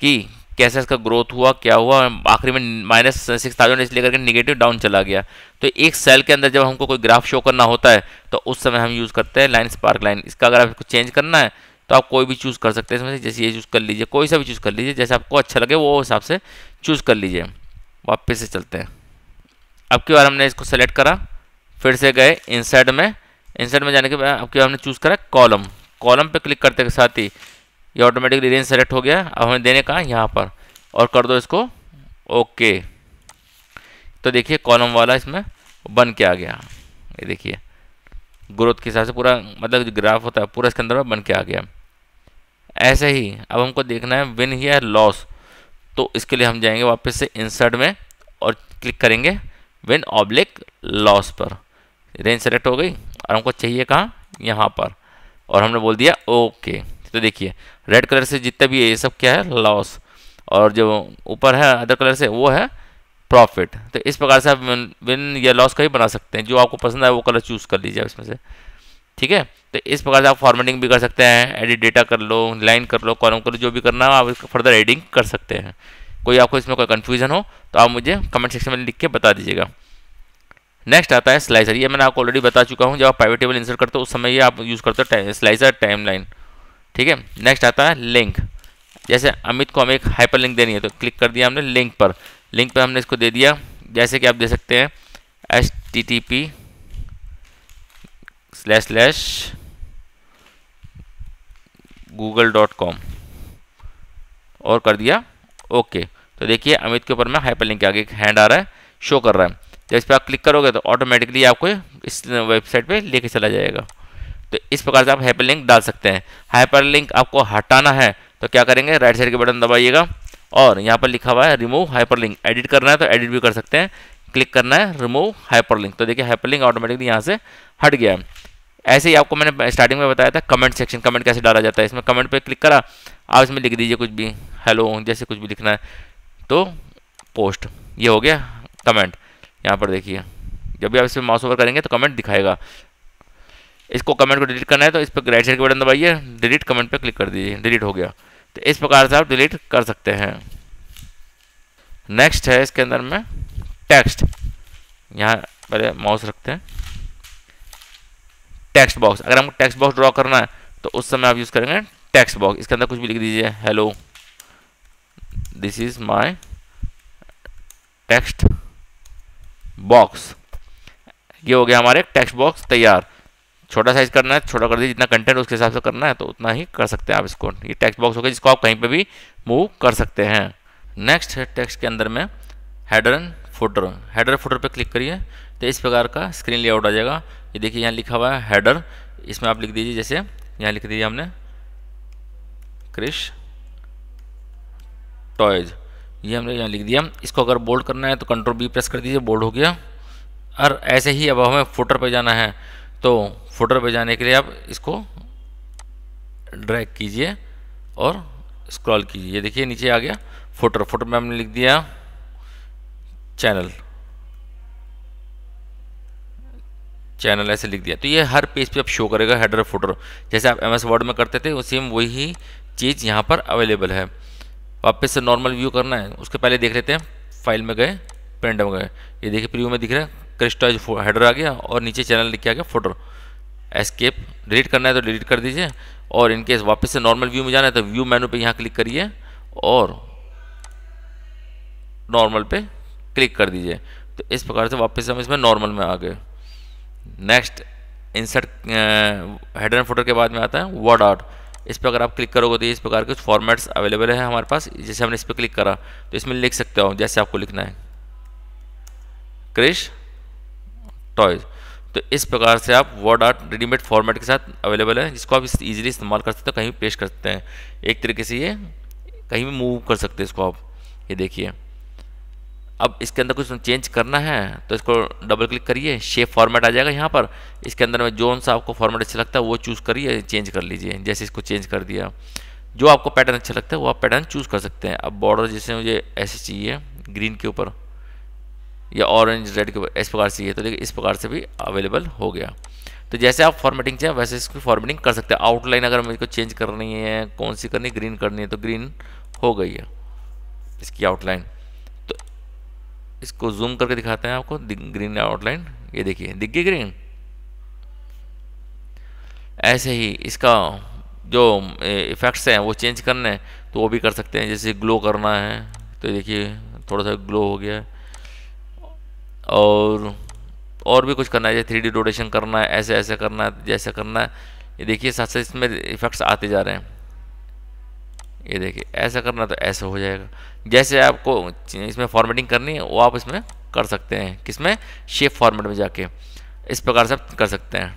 कि कैसे इसका ग्रोथ हुआ क्या हुआ आखिरी में माइनस सिक्स थाउजेंड इसलिए करके निगेटिव डाउन चला गया तो एक सेल के अंदर जब हमको कोई ग्राफ शो करना होता है तो उस समय हम यूज़ करते हैं लाइन स्पार्क लाइन इसका अगर आपको चेंज करना है तो आप कोई भी चूज़ कर सकते हैं इसमें से जैसे ये चूज़ कर लीजिए कोई सा भी चूज़ कर लीजिए जैसे आपको अच्छा लगे वो हिसाब से चूज़ कर लीजिए वापस से चलते हैं अब की बार हमने इसको सेलेक्ट करा फिर से गए इंसर्ट में इंसर्ट में जाने के बाद अब की बार हमने चूज़ करा कॉलम कॉलम पे क्लिक करते के साथ ही ये ऑटोमेटिकली रेंज सेलेक्ट हो गया अब हमें देने का यहाँ पर और कर दो इसको ओके तो देखिए कॉलम वाला इसमें बन के आ गया ये देखिए ग्रोथ के हिसाब से पूरा मतलब जो ग्राफ होता है पूरा इसके अंदर में बन के आ गया ऐसे ही अब हमको देखना है विन या लॉस तो इसके लिए हम जाएंगे वापस से इंसर्ट में और क्लिक करेंगे विन ऑब्लिक लॉस पर रेंज सेलेक्ट हो गई और हमको चाहिए कहाँ यहाँ पर और हमने बोल दिया ओके तो देखिए रेड कलर से जितने भी है ये सब क्या है लॉस और जो ऊपर है अदर कलर से वो है प्रॉफिट तो इस प्रकार से आप विन या लॉस का ही बना सकते हैं जो आपको पसंद आए वो कलर चूज़ कर लीजिए इसमें से ठीक है तो इस प्रकार से आप फॉर्मेटिंग भी कर सकते हैं एडिट डेटा कर लो लाइन कर लो कॉलम कर लो जो भी करना हो आप इसका फर्दर एडिंग कर सकते हैं कोई आपको इसमें कोई कन्फ्यूजन हो तो आप मुझे कमेंट सेक्शन में लिख के बता दीजिएगा नेक्स्ट आता है स्लाइसर ये मैंने आपको ऑलरेडी बता चुका हूँ जब आप प्राइवेट टेबल इंसर्ट करते हो उस समय ये आप यूज़ करते हो स्लाइसर टाइम लाइन ठीक है नेक्स्ट आता है लिंक जैसे अमित को हमें एक हाइपर लिंक देनी है तो क्लिक कर दिया हमने लिंक पर लिंक पर हमने इसको दे दिया जैसे कि आप दे सकते हैं H T T P slash slash Google dot com और कर दिया ओके तो देखिए अमित के ऊपर में हाइपर लिंक आगे एक हैंड आ रहा है शो कर रहा है जब इस पर आप क्लिक करोगे तो ऑटोमेटिकली आपको इस वेबसाइट पे लेके चला जाएगा तो इस प्रकार से आप हाइपर लिंक डाल सकते हैं हाइपर लिंक आपको हटाना है तो क्या करेंगे राइट साइड के बटन दबाइएगा और यहाँ पर लिखा हुआ है रिमूव हाइपर लिंक एडिट करना है तो एडिट भी कर सकते हैं क्लिक करना है रिमूव हाइपर लिंक तो देखिए हाइपर लिंक ऑटोमेटिकली यहाँ से हट गया है ऐसे ही आपको मैंने स्टार्टिंग में बताया था कमेंट सेक्शन कमेंट कैसे डाला जाता है इसमें कमेंट पर क्लिक करा आप इसमें लिख दीजिए कुछ भी हेलो जैसे कुछ भी लिखना है तो पोस्ट ये हो गया कमेंट यहाँ पर देखिए जब भी आप इसमें माउस ओवर करेंगे तो कमेंट दिखाएगा इसको कमेंट को डिलीट करना है तो इस पर राइट साइड के बटन दबाइए डिलीट कमेंट पर क्लिक कर दीजिए डिलीट हो गया तो इस प्रकार से आप डिलीट कर सकते हैं नेक्स्ट है इसके अंदर में टेक्स्ट यहाँ पहले माउस रखते हैं टेक्स्ट बॉक्स अगर हमको टेक्स्ट बॉक्स ड्रॉ करना है तो उस समय आप यूज़ करेंगे टेक्स्ट बॉक्स इसके अंदर कुछ भी लिख दीजिए hello this is my text box ये हो गया हमारे टेक्स्ट बॉक्स तैयार छोटा साइज करना है छोटा कर दीजिए जितना कंटेंट उसके हिसाब से करना है तो उतना ही कर सकते हैं आप इसको ये टेक्स्ट बॉक्स हो गया जिसको आप कहीं पे भी मूव कर सकते हैं नेक्स्ट है टेक्स्ट के अंदर में header and footer header footer पे क्लिक करिए तो इस प्रकार का स्क्रीन लेआउट आ जाएगा ये देखिए यहाँ लिखा हुआ है हेडर इसमें आप लिख दीजिए जैसे यहाँ लिख दीजिए हमने क्रिश टॉयज ये हमने यहाँ लिख दिया इसको अगर बोल्ड करना है तो कंट्रोल बी प्रेस कर दीजिए बोल्ड हो गया और ऐसे ही अब हमें फुटर पर जाना है तो फोटर पे जाने के लिए आप इसको ड्रैग कीजिए और स्क्रॉल कीजिए ये देखिए नीचे आ गया फोटर फोटो में हमने लिख दिया चैनल चैनल ऐसे लिख दिया तो ये हर पेज पे आप शो करेगा हेडर फोटर जैसे आप एमएस वर्ड में करते थे सेम वही चीज़ यहाँ पर अवेलेबल है वापस से नॉर्मल व्यू करना है उसके पहले देख लेते हैं फाइल में गए प्रिंट में गए ये देखिए प्रीव्यू में दिख रहा है क्रिस्टाइज हेडर आ गया और नीचे चैनल लिख के आ गया फोटर एस्केप डिलीट करना है तो डिलीट कर दीजिए और इनकेस वापस से नॉर्मल व्यू में जाना है तो व्यू मेनू पे यहाँ क्लिक करिए और नॉर्मल पे क्लिक कर दीजिए तो इस प्रकार से वापस हम इसमें नॉर्मल में आ गए next insert head and footer के बाद में आता है वर्ड आर्ट इस पर अगर आप क्लिक करोगे तो इस प्रकार के कुछ फॉर्मेट्स अवेलेबल है हमारे पास जैसे हमने इस पर क्लिक करा तो इसमें लिख सकते हो जैसे आपको लिखना है क्रिश टॉयज़ तो इस प्रकार से आप वर्ड आर्ट रेडीमेड फॉर्मेट के साथ अवेलेबल है जिसको आप इस ईजिली इस्तेमाल कर सकते हो कहीं भी पेश कर सकते हैं एक तरीके से ये कहीं भी मूव कर सकते हैं इसको आप ये देखिए अब इसके अंदर कुछ चेंज करना है तो इसको डबल क्लिक करिए शेप फॉर्मेट आ जाएगा यहाँ पर इसके अंदर में जोन सा आपको फॉर्मेट अच्छा लगता है वो चूज़ करिए चेंज कर लीजिए जैसे इसको चेंज कर दिया जो आपको पैटर्न अच्छा लगता है वो आप पैटर्न चूज़ कर सकते हैं अब बॉर्डर जैसे मुझे ऐसे चाहिए ग्रीन के ऊपर या ऑरेंज रेड के इस प्रकार से ये तो देखिए इस प्रकार से भी अवेलेबल हो गया तो जैसे आप फॉर्मेटिंग चाहें वैसे इसकी फॉर्मेटिंग कर सकते हैं आउटलाइन अगर मुझको चेंज करनी है कौन सी करनी ग्रीन करनी है तो ग्रीन हो गई है इसकी आउटलाइन तो इसको जूम करके दिखाते हैं आपको ग्रीन आउटलाइन ये देखिए दिख गई ग्रीन ऐसे ही इसका जो इफ़ेक्ट्स हैं वो चेंज करने हैं तो वो भी कर सकते हैं जैसे ग्लो करना है तो देखिए थोड़ा सा ग्लो हो गया है और और भी कुछ करना है जैसे थ्री रोटेशन करना है ऐसे ऐसे करना है जैसे करना है ये देखिए साथ साथ इसमें इफ़ेक्ट्स आते जा रहे हैं ये देखिए ऐसा करना तो ऐसा हो जाएगा जैसे आपको इसमें फॉर्मेटिंग करनी है वो आप इसमें कर सकते हैं किसमें शेप फॉर्मेट में जाके इस प्रकार से आप कर सकते हैं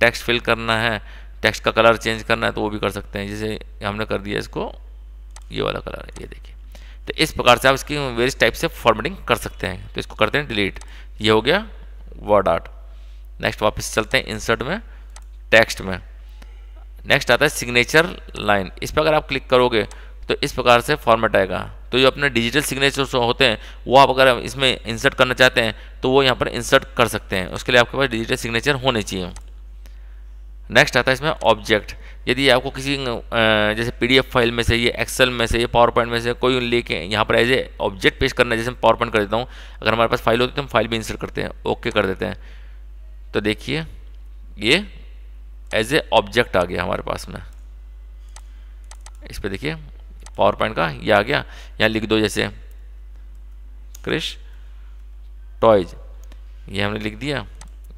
टेक्स्ट फिल करना है टेक्स्ट का कलर चेंज करना है तो वो भी कर सकते हैं जैसे हमने कर दिया इसको ये वाला कलर ये देखिए तो इस प्रकार से आप इसकी वेरिस टाइप से फॉर्मेटिंग कर सकते हैं तो इसको करते हैं डिलीट ये हो गया वर्ड आर्ट नेक्स्ट वापस चलते हैं इंसर्ट में टेक्स्ट में नेक्स्ट आता है सिग्नेचर लाइन इस पर अगर आप क्लिक करोगे तो इस प्रकार से फॉर्मेट आएगा तो जो अपने डिजिटल सिग्नेचर होते हैं वो आप अगर इसमें इंसर्ट करना चाहते हैं तो वो यहाँ पर इंसर्ट कर सकते हैं उसके लिए आपके पास डिजिटल सिग्नेचर होने चाहिए नेक्स्ट आता है इसमें ऑब्जेक्ट यदि आपको किसी जैसे पीडीएफ फाइल में से ये एक्सेल में से ये पावर पॉइंट में से कोई लेके यहाँ पर एज ए ऑब्जेक्ट पेश करना है जैसे मैं पावर पॉइंट कर देता हूँ अगर हमारे पास फाइल होती है तो हम फाइल भी इंसर्ट करते हैं ओके कर देते हैं तो देखिए ये एज ए ऑब्जेक्ट आ गया हमारे पास में इस पर देखिए पावर पॉइंट का ये आ गया यहाँ लिख दो जैसे क्रिश टॉयज ये हमने लिख दिया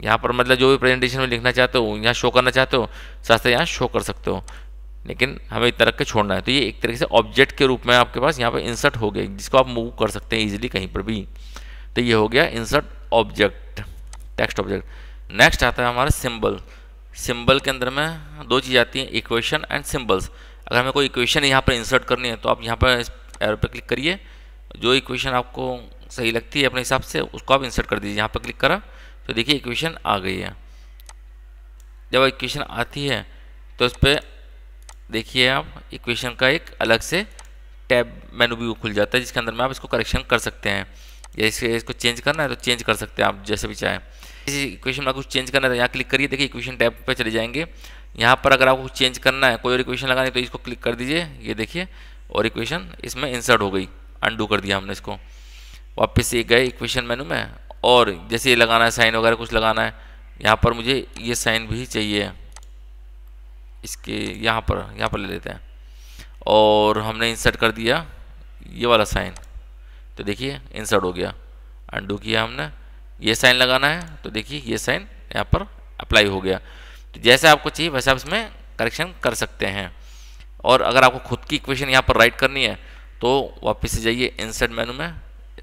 यहाँ पर मतलब जो भी प्रेजेंटेशन में लिखना चाहते हो यहाँ शो करना चाहते हो साथ साथ यहाँ शो कर सकते हो लेकिन हमें इतना रख के छोड़ना है तो ये एक तरीके से ऑब्जेक्ट के रूप में आपके पास यहाँ पर इंसर्ट हो गए जिसको आप मूव कर सकते हैं ईजिली कहीं पर भी तो ये हो गया insert object text object next आता है हमारा सिम्बल सिम्बल के अंदर में दो चीज़ आती हैं इक्वेशन एंड सिम्बल्स अगर हमें कोई इक्वेशन यहाँ पर इंसर्ट करनी है तो आप यहाँ पर एरो पर क्लिक करिए जो इक्वेशन आपको सही लगती है अपने हिसाब से उसको आप इंसर्ट कर दीजिए यहाँ पर क्लिक करा तो देखिए इक्वेशन आ गई है जब इक्वेशन आती है तो इस पर देखिए आप इक्वेशन का एक अलग से टैब मेनू भी खुल जाता है जिसके अंदर में आप इसको करेक्शन कर सकते हैं इसके इसको चेंज करना है तो चेंज कर सकते हैं आप जैसे भी चाहें इसी इक्वेशन में कुछ चेंज करना है तो यहाँ क्लिक करिए देखिए इक्वेशन टैब पर चले जाएंगे यहाँ पर अगर आपको चेंज करना है कोई और इक्वेशन लगानी तो इसको क्लिक कर दीजिए ये देखिए और इक्वेशन इसमें इंसर्ट हो गई अंडू कर दिया हमने इसको वापस से गए इक्वेशन मेनू में और जैसे ये लगाना है साइन वगैरह कुछ लगाना है यहाँ पर मुझे ये साइन भी चाहिए इसके यहाँ पर यहाँ पर ले लेते हैं और हमने इंसर्ट कर दिया ये वाला साइन तो देखिए इंसर्ट हो गया अंडू किया हमने ये साइन लगाना है तो देखिए ये साइन यहाँ पर अप्लाई हो गया तो जैसे आपको चाहिए वैसे आप इसमें करेक्शन कर सकते हैं और अगर आपको खुद की इक्वेशन यहाँ पर राइट करनी है तो वापस से जाइए इंसर्ट मेनू में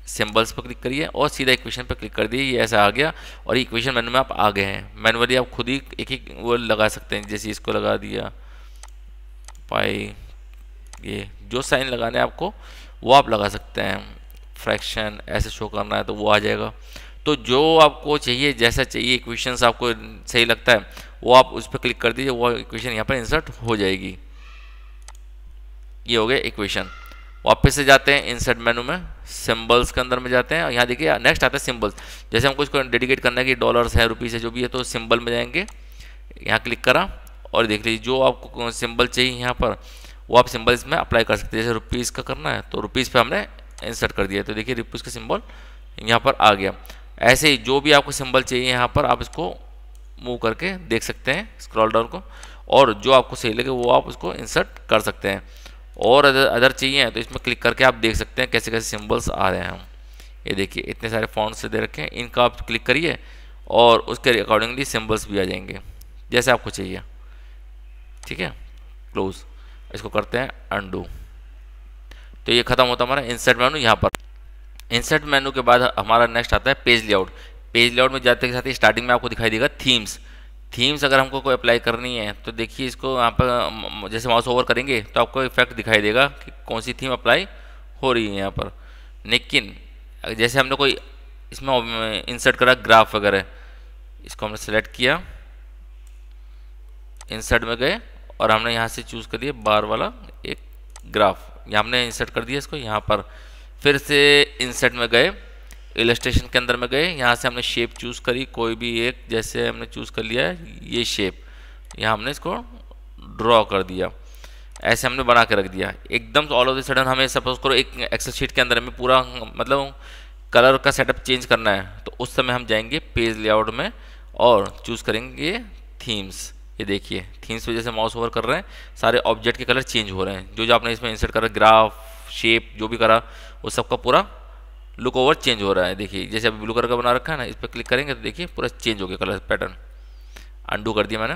सिंबल्स पर क्लिक करिए और सीधा इक्वेशन पर क्लिक कर दिए ये ऐसा आ गया और इक्वेशन मेनू में आप आ गए हैं मैनुअली आप खुद ही एक ही वो लगा सकते हैं जैसे इसको लगा दिया पाई ये जो साइन लगाना है आपको वो आप लगा सकते हैं फ्रैक्शन ऐसे शो करना है तो वो आ जाएगा तो जो आपको चाहिए जैसा चाहिए इक्वेशन आपको सही लगता है वो आप उस पर क्लिक कर दीजिए वो इक्वेशन यहाँ पर इंसर्ट हो जाएगी ये हो गया इक्वेशन वापस से जाते हैं इंसर्ट मेनू में सिंबल्स के अंदर में जाते हैं और यहाँ देखिए नेक्स्ट आता है सिंबल्स जैसे हमको इसको डेडिकेट करना है कि डॉलर्स है रुपीज़ है जो भी है तो सिंबल में जाएंगे यहाँ क्लिक करा और देख लीजिए जो आपको सिंबल चाहिए यहाँ पर वो आप सिंबल इसमें अप्लाई कर सकते हैं जैसे रुपीज़ का करना है तो रुपीज़ पर हमने इंसर्ट कर दिया तो देखिए रुपीज़ का सिम्बल यहाँ पर आ गया ऐसे ही जो भी आपको सिंबल चाहिए यहाँ पर आप इसको मूव करके देख सकते हैं स्क्रॉल डाउन को और जो आपको सही लगे वो आप उसको इंसर्ट कर सकते हैं और अदर अदर चाहिए तो इसमें क्लिक करके आप देख सकते हैं कैसे कैसे सिम्बल्स आ रहे हैं हम ये देखिए इतने सारे फॉन्ट से दे रखे हैं इनका आप क्लिक करिए और उसके अकॉर्डिंगली सिम्बल्स भी आ जाएंगे जैसे आपको चाहिए ठीक है क्लोज इसको करते हैं अंडू तो ये ख़त्म होता हमारा इंसर्ट मेनू यहाँ पर इंसर्ट मेनू के बाद हमारा नेक्स्ट आता है पेज लेआउट पेज लेआउट में जाते के साथ ही स्टार्टिंग में आपको दिखाई देगा थीम्स थीम्स अगर हमको कोई अप्लाई करनी है तो देखिए इसको यहाँ पर जैसे माउस ओवर करेंगे तो आपको इफेक्ट दिखाई देगा कि कौन सी थीम अप्लाई हो रही है यहाँ पर लेकिन जैसे हमने कोई इसमें इंसर्ट करा ग्राफ वगैरह इसको हमने सेलेक्ट किया इंसर्ट में गए और हमने यहाँ से चूज़ कर दिया बार वाला एक ग्राफ या हमने इंसर्ट कर दिया इसको यहाँ पर फिर से इंसर्ट में गए इलेस्ट्रेशन के अंदर में गए यहाँ से हमने शेप चूज़ करी कोई भी एक जैसे हमने चूज़ कर लिया ये शेप यहाँ हमने इसको ड्रॉ कर दिया ऐसे हमने बना के रख दिया एकदम ऑल ऑफ द सडन हमें सपोज करो एक एक्सेल शीट के अंदर में पूरा मतलब कलर का सेटअप चेंज करना है तो उस समय हम जाएंगे पेज लेआउट में और चूज़ करेंगे थीम्स ये देखिए थीम्स पर जैसे माउस ओवर कर रहे हैं सारे ऑब्जेक्ट के कलर चेंज हो रहे हैं जो जो आपने इसमें इंसर्ट करा ग्राफ शेप जो भी करा वो सबका पूरा लुक ओवर चेंज हो रहा है देखिए जैसे अभी ब्लू कलर का बना रखा है ना इस पर क्लिक करेंगे तो देखिए पूरा चेंज हो गया कलर पैटर्न अंडू कर दिया मैंने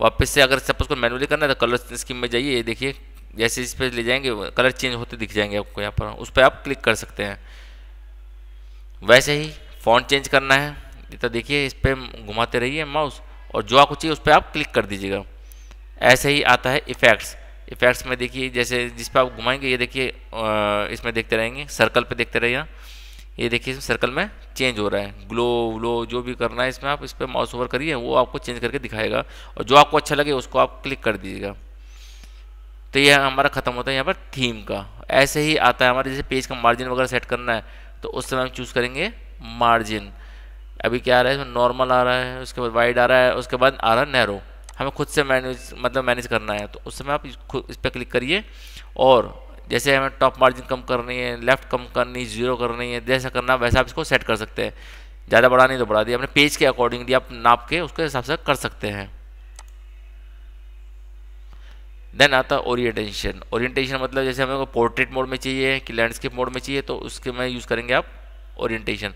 वापस से अगर सपोज को मैनुअली करना है तो कलर स्कीम में जाइए ये देखिए जैसे इस पर ले जाएंगे कलर चेंज होते दिख जाएंगे आपको यहाँ पर उस पर आप क्लिक कर सकते हैं वैसे ही फॉन्ट चेंज करना है तो देखिए इस पर घुमाते रहिए माउस और जो आपको चाहिए उस पर आप क्लिक कर दीजिएगा ऐसे ही आता है इफेक्ट्स इफेक्ट्स में देखिए जैसे जिस पर आप घुमाएंगे ये देखिए इसमें देखते रहेंगे सर्कल पे देखते रहिए ये देखिए इसमें सर्कल में चेंज हो रहा है ग्लो व्लो जो भी करना है इसमें आप इस पर माउस ओवर करिए वो आपको चेंज करके दिखाएगा और जो आपको अच्छा लगे उसको आप क्लिक कर दीजिएगा तो ये हमारा ख़त्म होता है यहाँ पर थीम का ऐसे ही आता है हमारे जैसे पेज का मार्जिन वगैरह सेट करना है तो उस समय हम चूज़ करेंगे मार्जिन अभी क्या आ रहा है इसमें नॉर्मल आ रहा है उसके बाद वाइड आ रहा है उसके बाद आ रहा है नैरो हमें खुद से मैनेज मतलब मैनेज करना है तो उस समय आप इस पर क्लिक करिए और जैसे हमें टॉप मार्जिन कम करनी है लेफ्ट कम करनी जीरो करनी है जैसा करना वैसा आप इसको सेट कर सकते हैं ज़्यादा बढ़ा नहीं तो बढ़ा दिया अपने पेज के अकॉर्डिंगली आप नाप के उसके हिसाब से कर सकते हैं देन आता है ओरिएटेशन ओरिएंटेशन मतलब जैसे हमें पोर्ट्रेट मोड में चाहिए कि लैंडस्केप मोड में चाहिए तो उसके में यूज़ करेंगे आप ओरिएंटेशन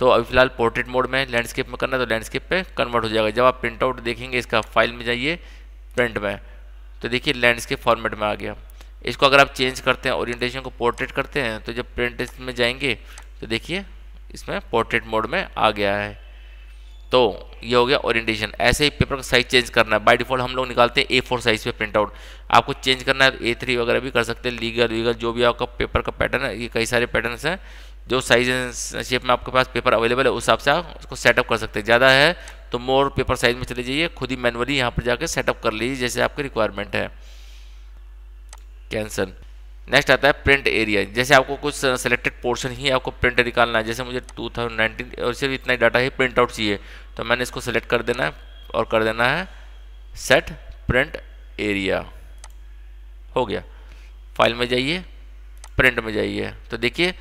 तो अभी फिलहाल पोर्ट्रेट मोड में लैंडस्केप में करना है तो लैंडस्केप पे कन्वर्ट हो जाएगा जब आप प्रिंट आउट देखेंगे इसका फाइल में जाइए प्रिंट में तो देखिए लैंडस्केप फॉर्मेट में आ गया इसको अगर आप चेंज करते हैं ओरिएंटेशन को पोर्ट्रेट करते हैं तो जब प्रिंट में जाएंगे तो देखिए इसमें पोर्ट्रेट मोड में आ गया है तो ये हो गया ओरिएंटेशन ऐसे ही पेपर का साइज़ चेंज करना है बाय डिफ़ॉल्ट हम लोग निकालते हैं ए फोर साइज़ पे प्रिंट आउट आपको चेंज करना है ए थ्री वगैरह भी कर सकते हैं लीगल वीगल जो भी आपका पेपर का पैटर्न है ये कई सारे पैटर्न्स हैं जो साइज शेप में आपके पास पेपर अवेलेबल है उस हिसाब से आप उसको सेटअप कर सकते हैं ज़्यादा है तो मोर पेपर साइज में चले जाइए खुद ही मैनुअली यहाँ पर जाकर सेटअप कर लीजिए जैसे आपकी रिक्वायरमेंट है कैंसल नेक्स्ट आता है प्रिंट एरिया जैसे आपको कुछ सेलेक्टेड पोर्शन ही आपको प्रिंट निकालना है जैसे मुझे 2019 और सिर्फ इतना ही डाटा ही प्रिंट आउट चाहिए तो मैंने इसको सेलेक्ट कर देना है और कर देना है सेट प्रिंट एरिया हो गया फाइल में जाइए प्रिंट में जाइए तो देखिए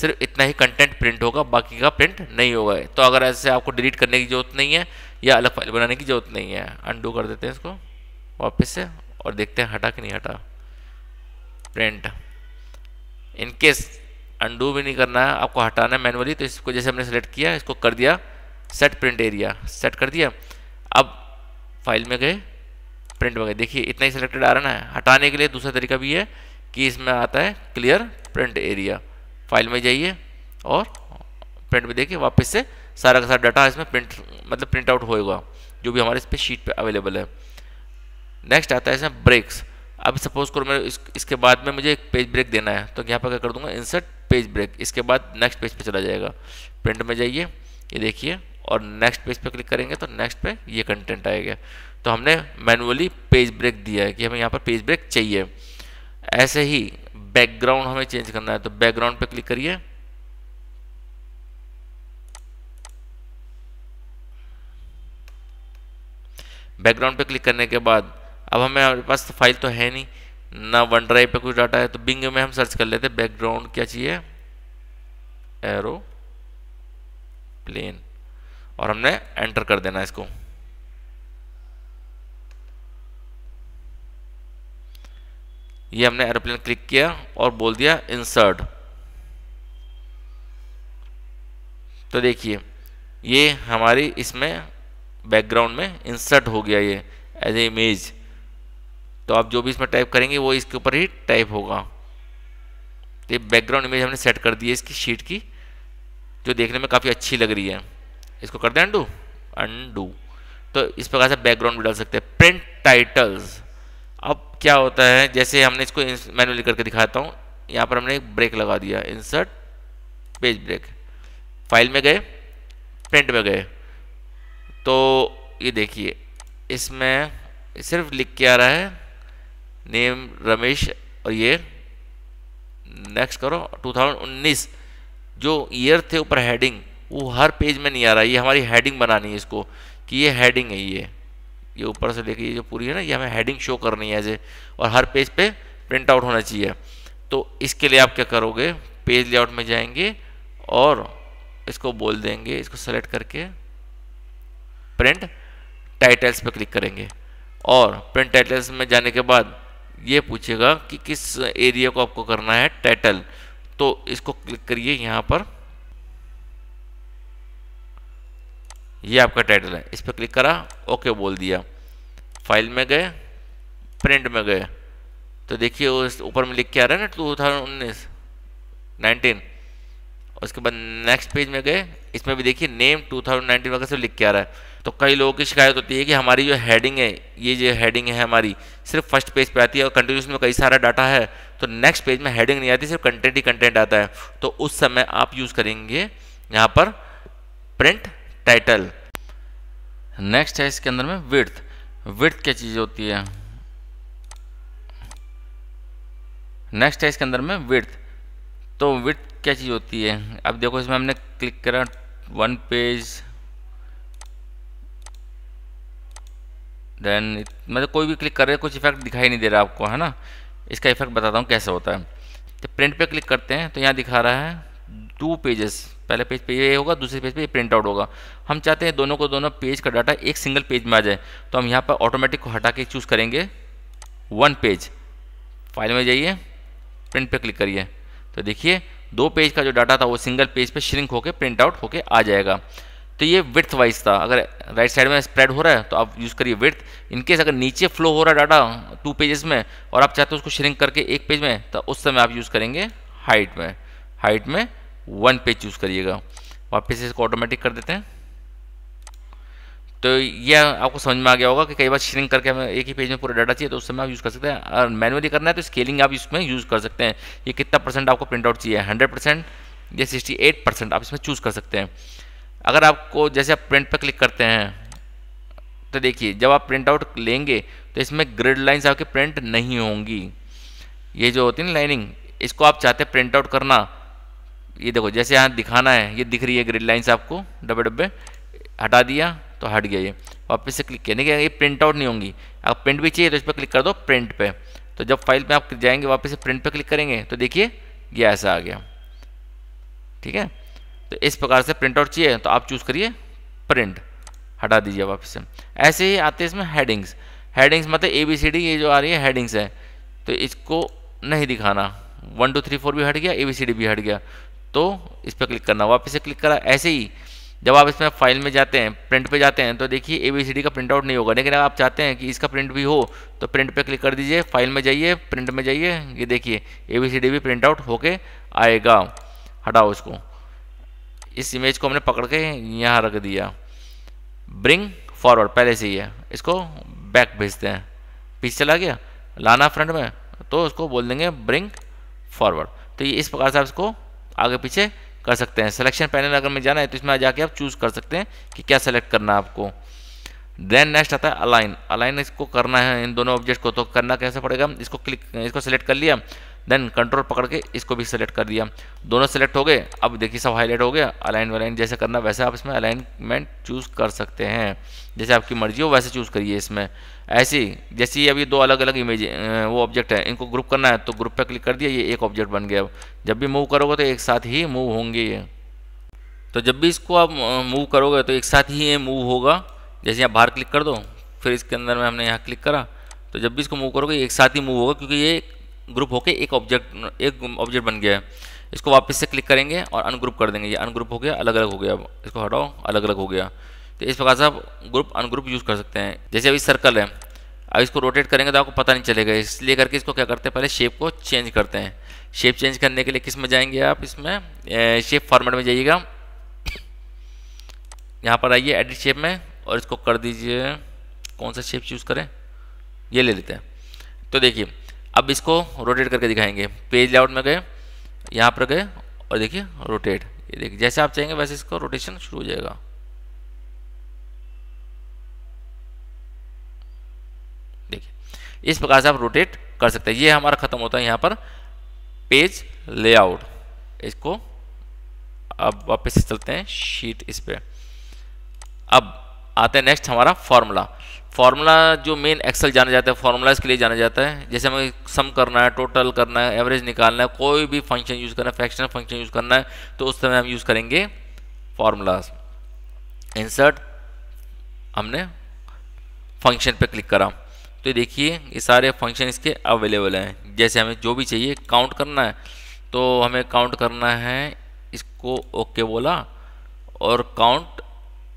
सिर्फ इतना ही कंटेंट प्रिंट होगा बाकी का प्रिंट नहीं होगा तो अगर ऐसे आपको डिलीट करने की ज़रूरत नहीं है या अलग फाइल बनाने की ज़रूरत नहीं है अंडू कर देते हैं इसको वापस से और देखते हैं हटा कि नहीं हटा प्रिंट इनकेस अंडू भी नहीं करना है आपको हटाना है मैनुअली तो इसको जैसे हमने सेलेक्ट किया इसको कर दिया सेट प्रिंट एरिया सेट कर दिया अब फाइल में गए प्रिंट में गए देखिए इतना ही सिलेक्टेड आ रहा है हटाने के लिए दूसरा तरीका भी है कि इसमें आता है क्लियर प्रिंट एरिया फाइल में जाइए और प्रिंट में देखिए वापस से सारा का सारा डाटा इसमें प्रिंट मतलब प्रिंट आउट होएगा जो भी हमारे इस पर शीट पे अवेलेबल है नेक्स्ट आता है इसमें ब्रेक्स अब सपोज करो मैं इस, इसके बाद में मुझे एक पेज ब्रेक देना है तो यहाँ पर क्या कर दूंगा इंसर्ट पेज ब्रेक इसके बाद नेक्स्ट पेज पे चला जाएगा प्रिंट में जाइए ये देखिए और नेक्स्ट पेज पे क्लिक करेंगे तो नेक्स्ट पे ये कंटेंट आएगा तो हमने मैनुअली पेज ब्रेक दिया है कि हमें यहाँ पर पेज ब्रेक चाहिए ऐसे ही बैकग्राउंड हमें चेंज करना है तो बैकग्राउंड पे क्लिक करिए बैकग्राउंड पे क्लिक करने के बाद अब हमें हमारे पास तो फाइल तो है नहीं ना वन ड्राइव पे कुछ डाटा है तो बिंग में हम सर्च कर लेते बैकग्राउंड क्या चाहिए एरो प्लेन और हमने एंटर कर देना इसको ये हमने एरोप्लेन क्लिक किया और बोल दिया इंसर्ट तो देखिए ये हमारी इसमें बैकग्राउंड में इंसर्ट हो गया ये एज ए इमेज तो आप जो भी इसमें टाइप करेंगे वो इसके ऊपर ही टाइप होगा तो ये बैकग्राउंड इमेज हमने सेट कर दी है इसकी शीट की जो देखने में काफ़ी अच्छी लग रही है इसको कर दें अंडू अंडू तो इस प्रकार से बैकग्राउंड भी डाल सकते हैं प्रिंट टाइटल्स अब क्या होता है जैसे हमने इसको मैनुअली करके दिखाता हूँ यहाँ पर हमने एक ब्रेक लगा दिया इंसर्ट पेज ब्रेक फाइल में गए प्रिंट में गए तो ये देखिए इसमें सिर्फ लिख के आ रहा है नेम रमेश और ये नेक्स्ट करो 2019 जो ईयर थे ऊपर हेडिंग वो हर पेज में नहीं आ रहा ये हमारी हेडिंग बनानी है इसको कि ये हेडिंग है ये ये ऊपर से लेके ये जो पूरी है ना ये हमें हेडिंग शो करनी है ऐसे और हर पेज पे प्रिंट आउट होना चाहिए तो इसके लिए आप क्या करोगे पेज लेआउट में जाएंगे और इसको बोल देंगे इसको सेलेक्ट करके प्रिंट टाइटल्स पे क्लिक करेंगे और प्रिंट टाइटल्स में जाने के बाद ये पूछेगा कि किस एरिया को आपको करना है टाइटल तो इसको क्लिक करिए यहाँ पर ये आपका टाइटल है इस पर क्लिक करा ओके बोल दिया फाइल में गए प्रिंट में गए तो देखिए उस ऊपर में लिख के आ रहा है ना टू थाउजेंड उन्नीस नाइनटीन उसके बाद नेक्स्ट पेज में गए इसमें भी देखिए नेम टू थाउजेंड नाइनटीन वगैरह से लिख के आ रहा है तो कई लोगों की शिकायत होती है कि हमारी जो हैडिंग है ये जो हैडिंग है हमारी सिर्फ फर्स्ट पेज पे आती है और कंटिन्यूस में कई सारा डाटा है तो नेक्स्ट पेज में हेडिंग नहीं आती सिर्फ कंटेंट ही कंटेंट आता है तो उस समय आप यूज़ करेंगे यहाँ पर प्रिंट टाइटल नेक्स्ट है इसके अंदर में विर्थ विर्थ क्या चीज़ होती है नेक्स्ट है इसके अंदर में विर्थ तो विर्थ क्या चीज़ होती है अब देखो इसमें हमने क्लिक करा वन पेज देन मतलब कोई भी क्लिक कर रहे कुछ इफेक्ट दिखाई नहीं दे रहा आपको है ना इसका इफेक्ट बताता हूँ कैसे होता है तो प्रिंट पे क्लिक करते हैं तो यहाँ दिखा रहा है टू पेजेस पहले पेज पे ये होगा दूसरे पेज पे ये प्रिंट आउट होगा हम चाहते हैं दोनों को दोनों पेज का डाटा एक सिंगल पेज में आ जाए तो हम यहाँ पर ऑटोमेटिक को हटा के चूज़ करेंगे वन पेज फाइल में जाइए प्रिंट पे क्लिक करिए तो देखिए दो पेज का जो डाटा था वो सिंगल पेज पे श्रिंक होकर प्रिंट आउट होकर आ जाएगा तो ये विथ वाइज था अगर राइट साइड में स्प्रेड हो रहा है तो आप यूज़ करिए विथ इनकेस अगर नीचे फ्लो हो रहा है डाटा टू पेजेस में और आप चाहते हो उसको श्रिंक करके एक पेज में तो उस समय आप यूज़ करेंगे हाइट में हाइट में वन पे चूज़ करिएगा वापस इसको ऑटोमेटिक कर देते हैं तो ये आपको समझ में आ गया होगा कि कई बार श्रिंक करके हमें एक ही पेज में पूरा डाटा चाहिए तो उस समय आप यूज़ कर सकते हैं और मैनुअली करना है तो स्केलिंग आप इसमें यूज़ कर सकते हैं ये कितना परसेंट आपको प्रिंट आउट चाहिए हंड्रेड परसेंट या सिक्सटी एट परसेंट आप इसमें चूज़ कर सकते हैं अगर आपको जैसे आप प्रिंट पर क्लिक करते हैं तो देखिए जब आप प्रिंट आउट लेंगे तो इसमें ग्रिड लाइन्स आपके प्रिंट नहीं होंगी ये जो होती है ना लाइनिंग इसको आप चाहते प्रिंट आउट करना ये देखो जैसे यहाँ दिखाना है ये दिख रही है ग्रिड लाइन्स आपको डब्बे डब्बे हटा दिया तो हट गया ये वापस से क्लिक किया नहीं ये प्रिंट आउट नहीं होंगी आप प्रिंट भी चाहिए तो इस पर क्लिक कर दो प्रिंट पे तो जब फाइल पे आप जाएंगे वापस से प्रिंट पे क्लिक करेंगे तो देखिए ये ऐसा आ गया ठीक है तो इस प्रकार से प्रिंट आउट चाहिए तो आप चूज़ करिए प्रिंट हटा दीजिए वापस से ऐसे ही आते हैं इसमें हेडिंग्स हेडिंग्स मतलब ए बी सी डी ये जो आ रही है हेडिंग्स है तो इसको नहीं दिखाना वन टू थ्री फोर भी हट गया ए बी सी डी भी हट गया तो इस पर क्लिक करना वापस से क्लिक करा ऐसे ही जब आप इसमें फाइल में जाते हैं प्रिंट पे जाते हैं तो देखिए ए बी सी डी का प्रिंट आउट नहीं होगा लेकिन अगर आप चाहते हैं कि इसका प्रिंट भी हो तो प्रिंट पे क्लिक कर दीजिए फाइल में जाइए प्रिंट में जाइए ये देखिए ए बी सी डी भी प्रिंट आउट होके आएगा हटाओ इसको इस इमेज को हमने पकड़ के यहाँ रख दिया ब्रिंग फॉरवर्ड पहले से ही है इसको बैक भेजते हैं पीछे चला गया लाना फ्रंट में तो उसको बोल देंगे ब्रिंग फॉरवर्ड तो ये इस प्रकार से आप इसको आगे पीछे कर सकते हैं सिलेक्शन पैनल अगर में जाना है तो इसमें जाके आप चूज़ कर सकते हैं कि क्या सेलेक्ट करना है आपको देन नेक्स्ट आता है अलाइन अलाइन इसको करना है इन दोनों ऑब्जेक्ट को तो करना कैसे पड़ेगा इसको क्लिक इसको सेलेक्ट कर लिया देन कंट्रोल पकड़ के इसको भी सिलेक्ट कर दिया दोनों सेलेक्ट हो गए अब देखिए सब हाईलाइट हो गया अलाइन वालाइन जैसे करना वैसे आप इसमें अलाइनमेंट चूज़ कर सकते हैं जैसे आपकी मर्जी हो वैसे चूज़ करिए इसमें ऐसी जैसे अभी दो अलग अलग इमेज वो ऑब्जेक्ट है इनको ग्रुप करना है तो ग्रुप पर क्लिक कर दिया ये एक ऑब्जेक्ट बन गया जब भी मूव करोगे तो एक साथ ही मूव होंगे ये तो जब भी इसको आप मूव करोगे तो एक साथ ही ये मूव होगा जैसे यहाँ बाहर क्लिक कर दो फिर इसके अंदर में हमने यहाँ क्लिक करा तो जब भी इसको मूव करोगे एक साथ ही मूव होगा क्योंकि ये ग्रुप होके एक ऑब्जेक्ट एक ऑब्जेक्ट बन गया है इसको वापस से क्लिक करेंगे और अनग्रुप कर देंगे ये अनग्रुप हो गया अलग अलग हो गया अब इसको हटाओ अलग अलग हो गया तो इस प्रकार से आप ग्रुप अनग्रुप यूज़ कर सकते हैं जैसे अभी सर्कल है अब इसको रोटेट करेंगे तो आपको पता नहीं चलेगा इसलिए करके इसको क्या करते हैं पहले शेप को चेंज करते हैं शेप चेंज करने के लिए किस में जाएंगे आप इसमें शेप फॉर्मेट में जाइएगा यहाँ पर आइए एडिट शेप में और इसको कर दीजिए कौन सा शेप चूज़ करें ये ले लेते हैं तो देखिए अब इसको रोटेट करके दिखाएंगे पेज लेआउट में गए यहाँ पर गए और देखिए रोटेट ये देखिए जैसे आप चाहेंगे वैसे इसको रोटेशन शुरू हो जाएगा इस प्रकार से आप रोटेट कर सकते हैं ये हमारा ख़त्म होता है यहाँ पर पेज लेआउट इसको अब वापस चलते हैं शीट इस पर अब आते हैं नेक्स्ट हमारा फॉर्मूला फार्मूला जो मेन एक्सेल जाना जाता है फार्मूलाज के लिए जाना जाता है जैसे हमें सम करना है टोटल करना है एवरेज निकालना है कोई भी फंक्शन यूज़ करना है फ्रैक्शनल फंक्शन यूज़ करना है तो उस समय हम यूज़ करेंगे फार्मूलाज इंसर्ट हमने फंक्शन पे क्लिक करा तो देखिए ये सारे फंक्शन इसके अवेलेबल हैं जैसे हमें जो भी चाहिए काउंट करना है तो हमें काउंट करना है इसको ओके बोला और काउंट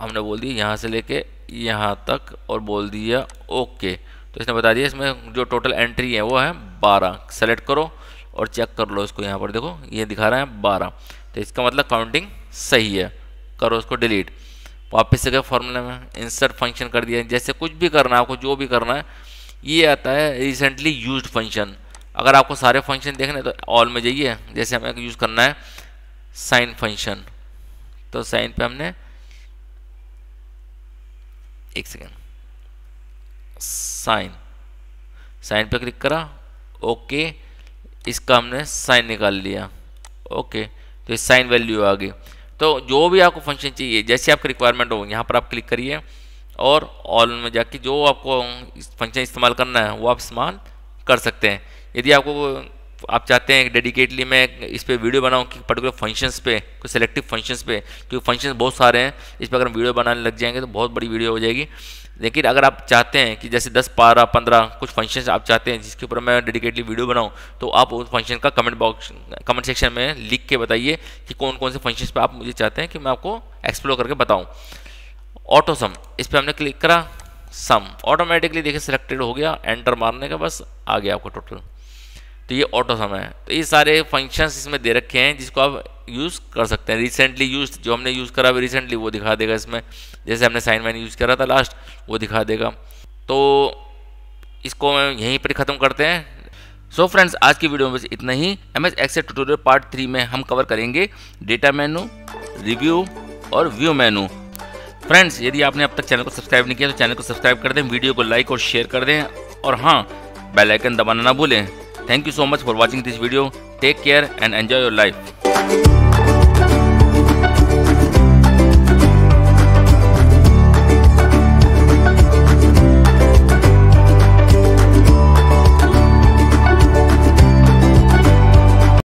हमने बोल दिया यहाँ से लेके यहाँ तक और बोल दिया ओके तो इसने बता दिया इसमें जो टोटल एंट्री है वो है बारह सेलेक्ट करो और चेक कर लो इसको यहाँ पर देखो ये दिखा रहा है बारह तो इसका मतलब काउंटिंग सही है करो इसको डिलीट वापस से गए फॉर्मूले में इंसर्ट फंक्शन कर दिया जैसे कुछ भी करना है आपको जो भी करना है ये आता है रिसेंटली यूज फंक्शन अगर आपको सारे फंक्शन देखने तो ऑल में जाइए जैसे हमें यूज़ करना है साइन फंक्शन तो साइन पे हमने एक सेकेंड साइन साइन पे क्लिक करा ओके इसका हमने साइन निकाल लिया ओके तो साइन वैल्यू आ गई तो जो भी आपको फंक्शन चाहिए जैसे आपकी रिक्वायरमेंट हो यहाँ पर आप क्लिक करिए और ऑल में जाके जो आपको फंक्शन इस्तेमाल करना है वो आप इस्तेमाल कर सकते हैं यदि आपको आप चाहते हैं डेडिकेटली मैं इस पर वीडियो बनाऊँ कि पर्टिकुलर फंक्शंस पे कोई सेलेक्टिव फंक्शंस पे क्योंकि फंक्शंस बहुत सारे हैं इस पर अगर हम वीडियो बनाने लग जाएंगे तो बहुत बड़ी वीडियो हो जाएगी लेकिन अगर आप चाहते हैं कि जैसे 10 बारह 15 कुछ फंक्शन आप चाहते हैं जिसके ऊपर मैं डेडिकेटली वीडियो बनाऊं तो आप उस फंक्शन का कमेंट बॉक्स कमेंट सेक्शन में लिख के बताइए कि कौन कौन से फंक्शंस पे आप मुझे चाहते हैं कि मैं आपको एक्सप्लोर करके बताऊं ऑटो सम इस पर हमने क्लिक करा सम ऑटोमेटिकली देखिए सिलेक्टेड हो गया एंटर मारने का बस आ गया आपका टोटल तो ये ऑटो सम है तो ये सारे फंक्शंस इसमें दे रखे हैं जिसको आप यूज़ कर सकते हैं रिसेंटली यूज जो हमने यूज़ करा रिसेंटली वो दिखा देगा इसमें जैसे हमने साइन मैन यूज़ करा था लास्ट वो दिखा देगा तो इसको यहीं पर ख़त्म करते हैं सो so फ्रेंड्स आज की वीडियो में बस इतना ही M S Excel tutorial part three में हम कवर करेंगे डेटा मेनू रिव्यू और व्यू मेनू फ्रेंड्स यदि आपने अब तक चैनल को सब्सक्राइब नहीं किया तो चैनल को सब्सक्राइब कर दें वीडियो को लाइक और शेयर कर दें और हाँ बेल आइकन दबाना ना भूलें thank you so much for watching this video take care and enjoy your life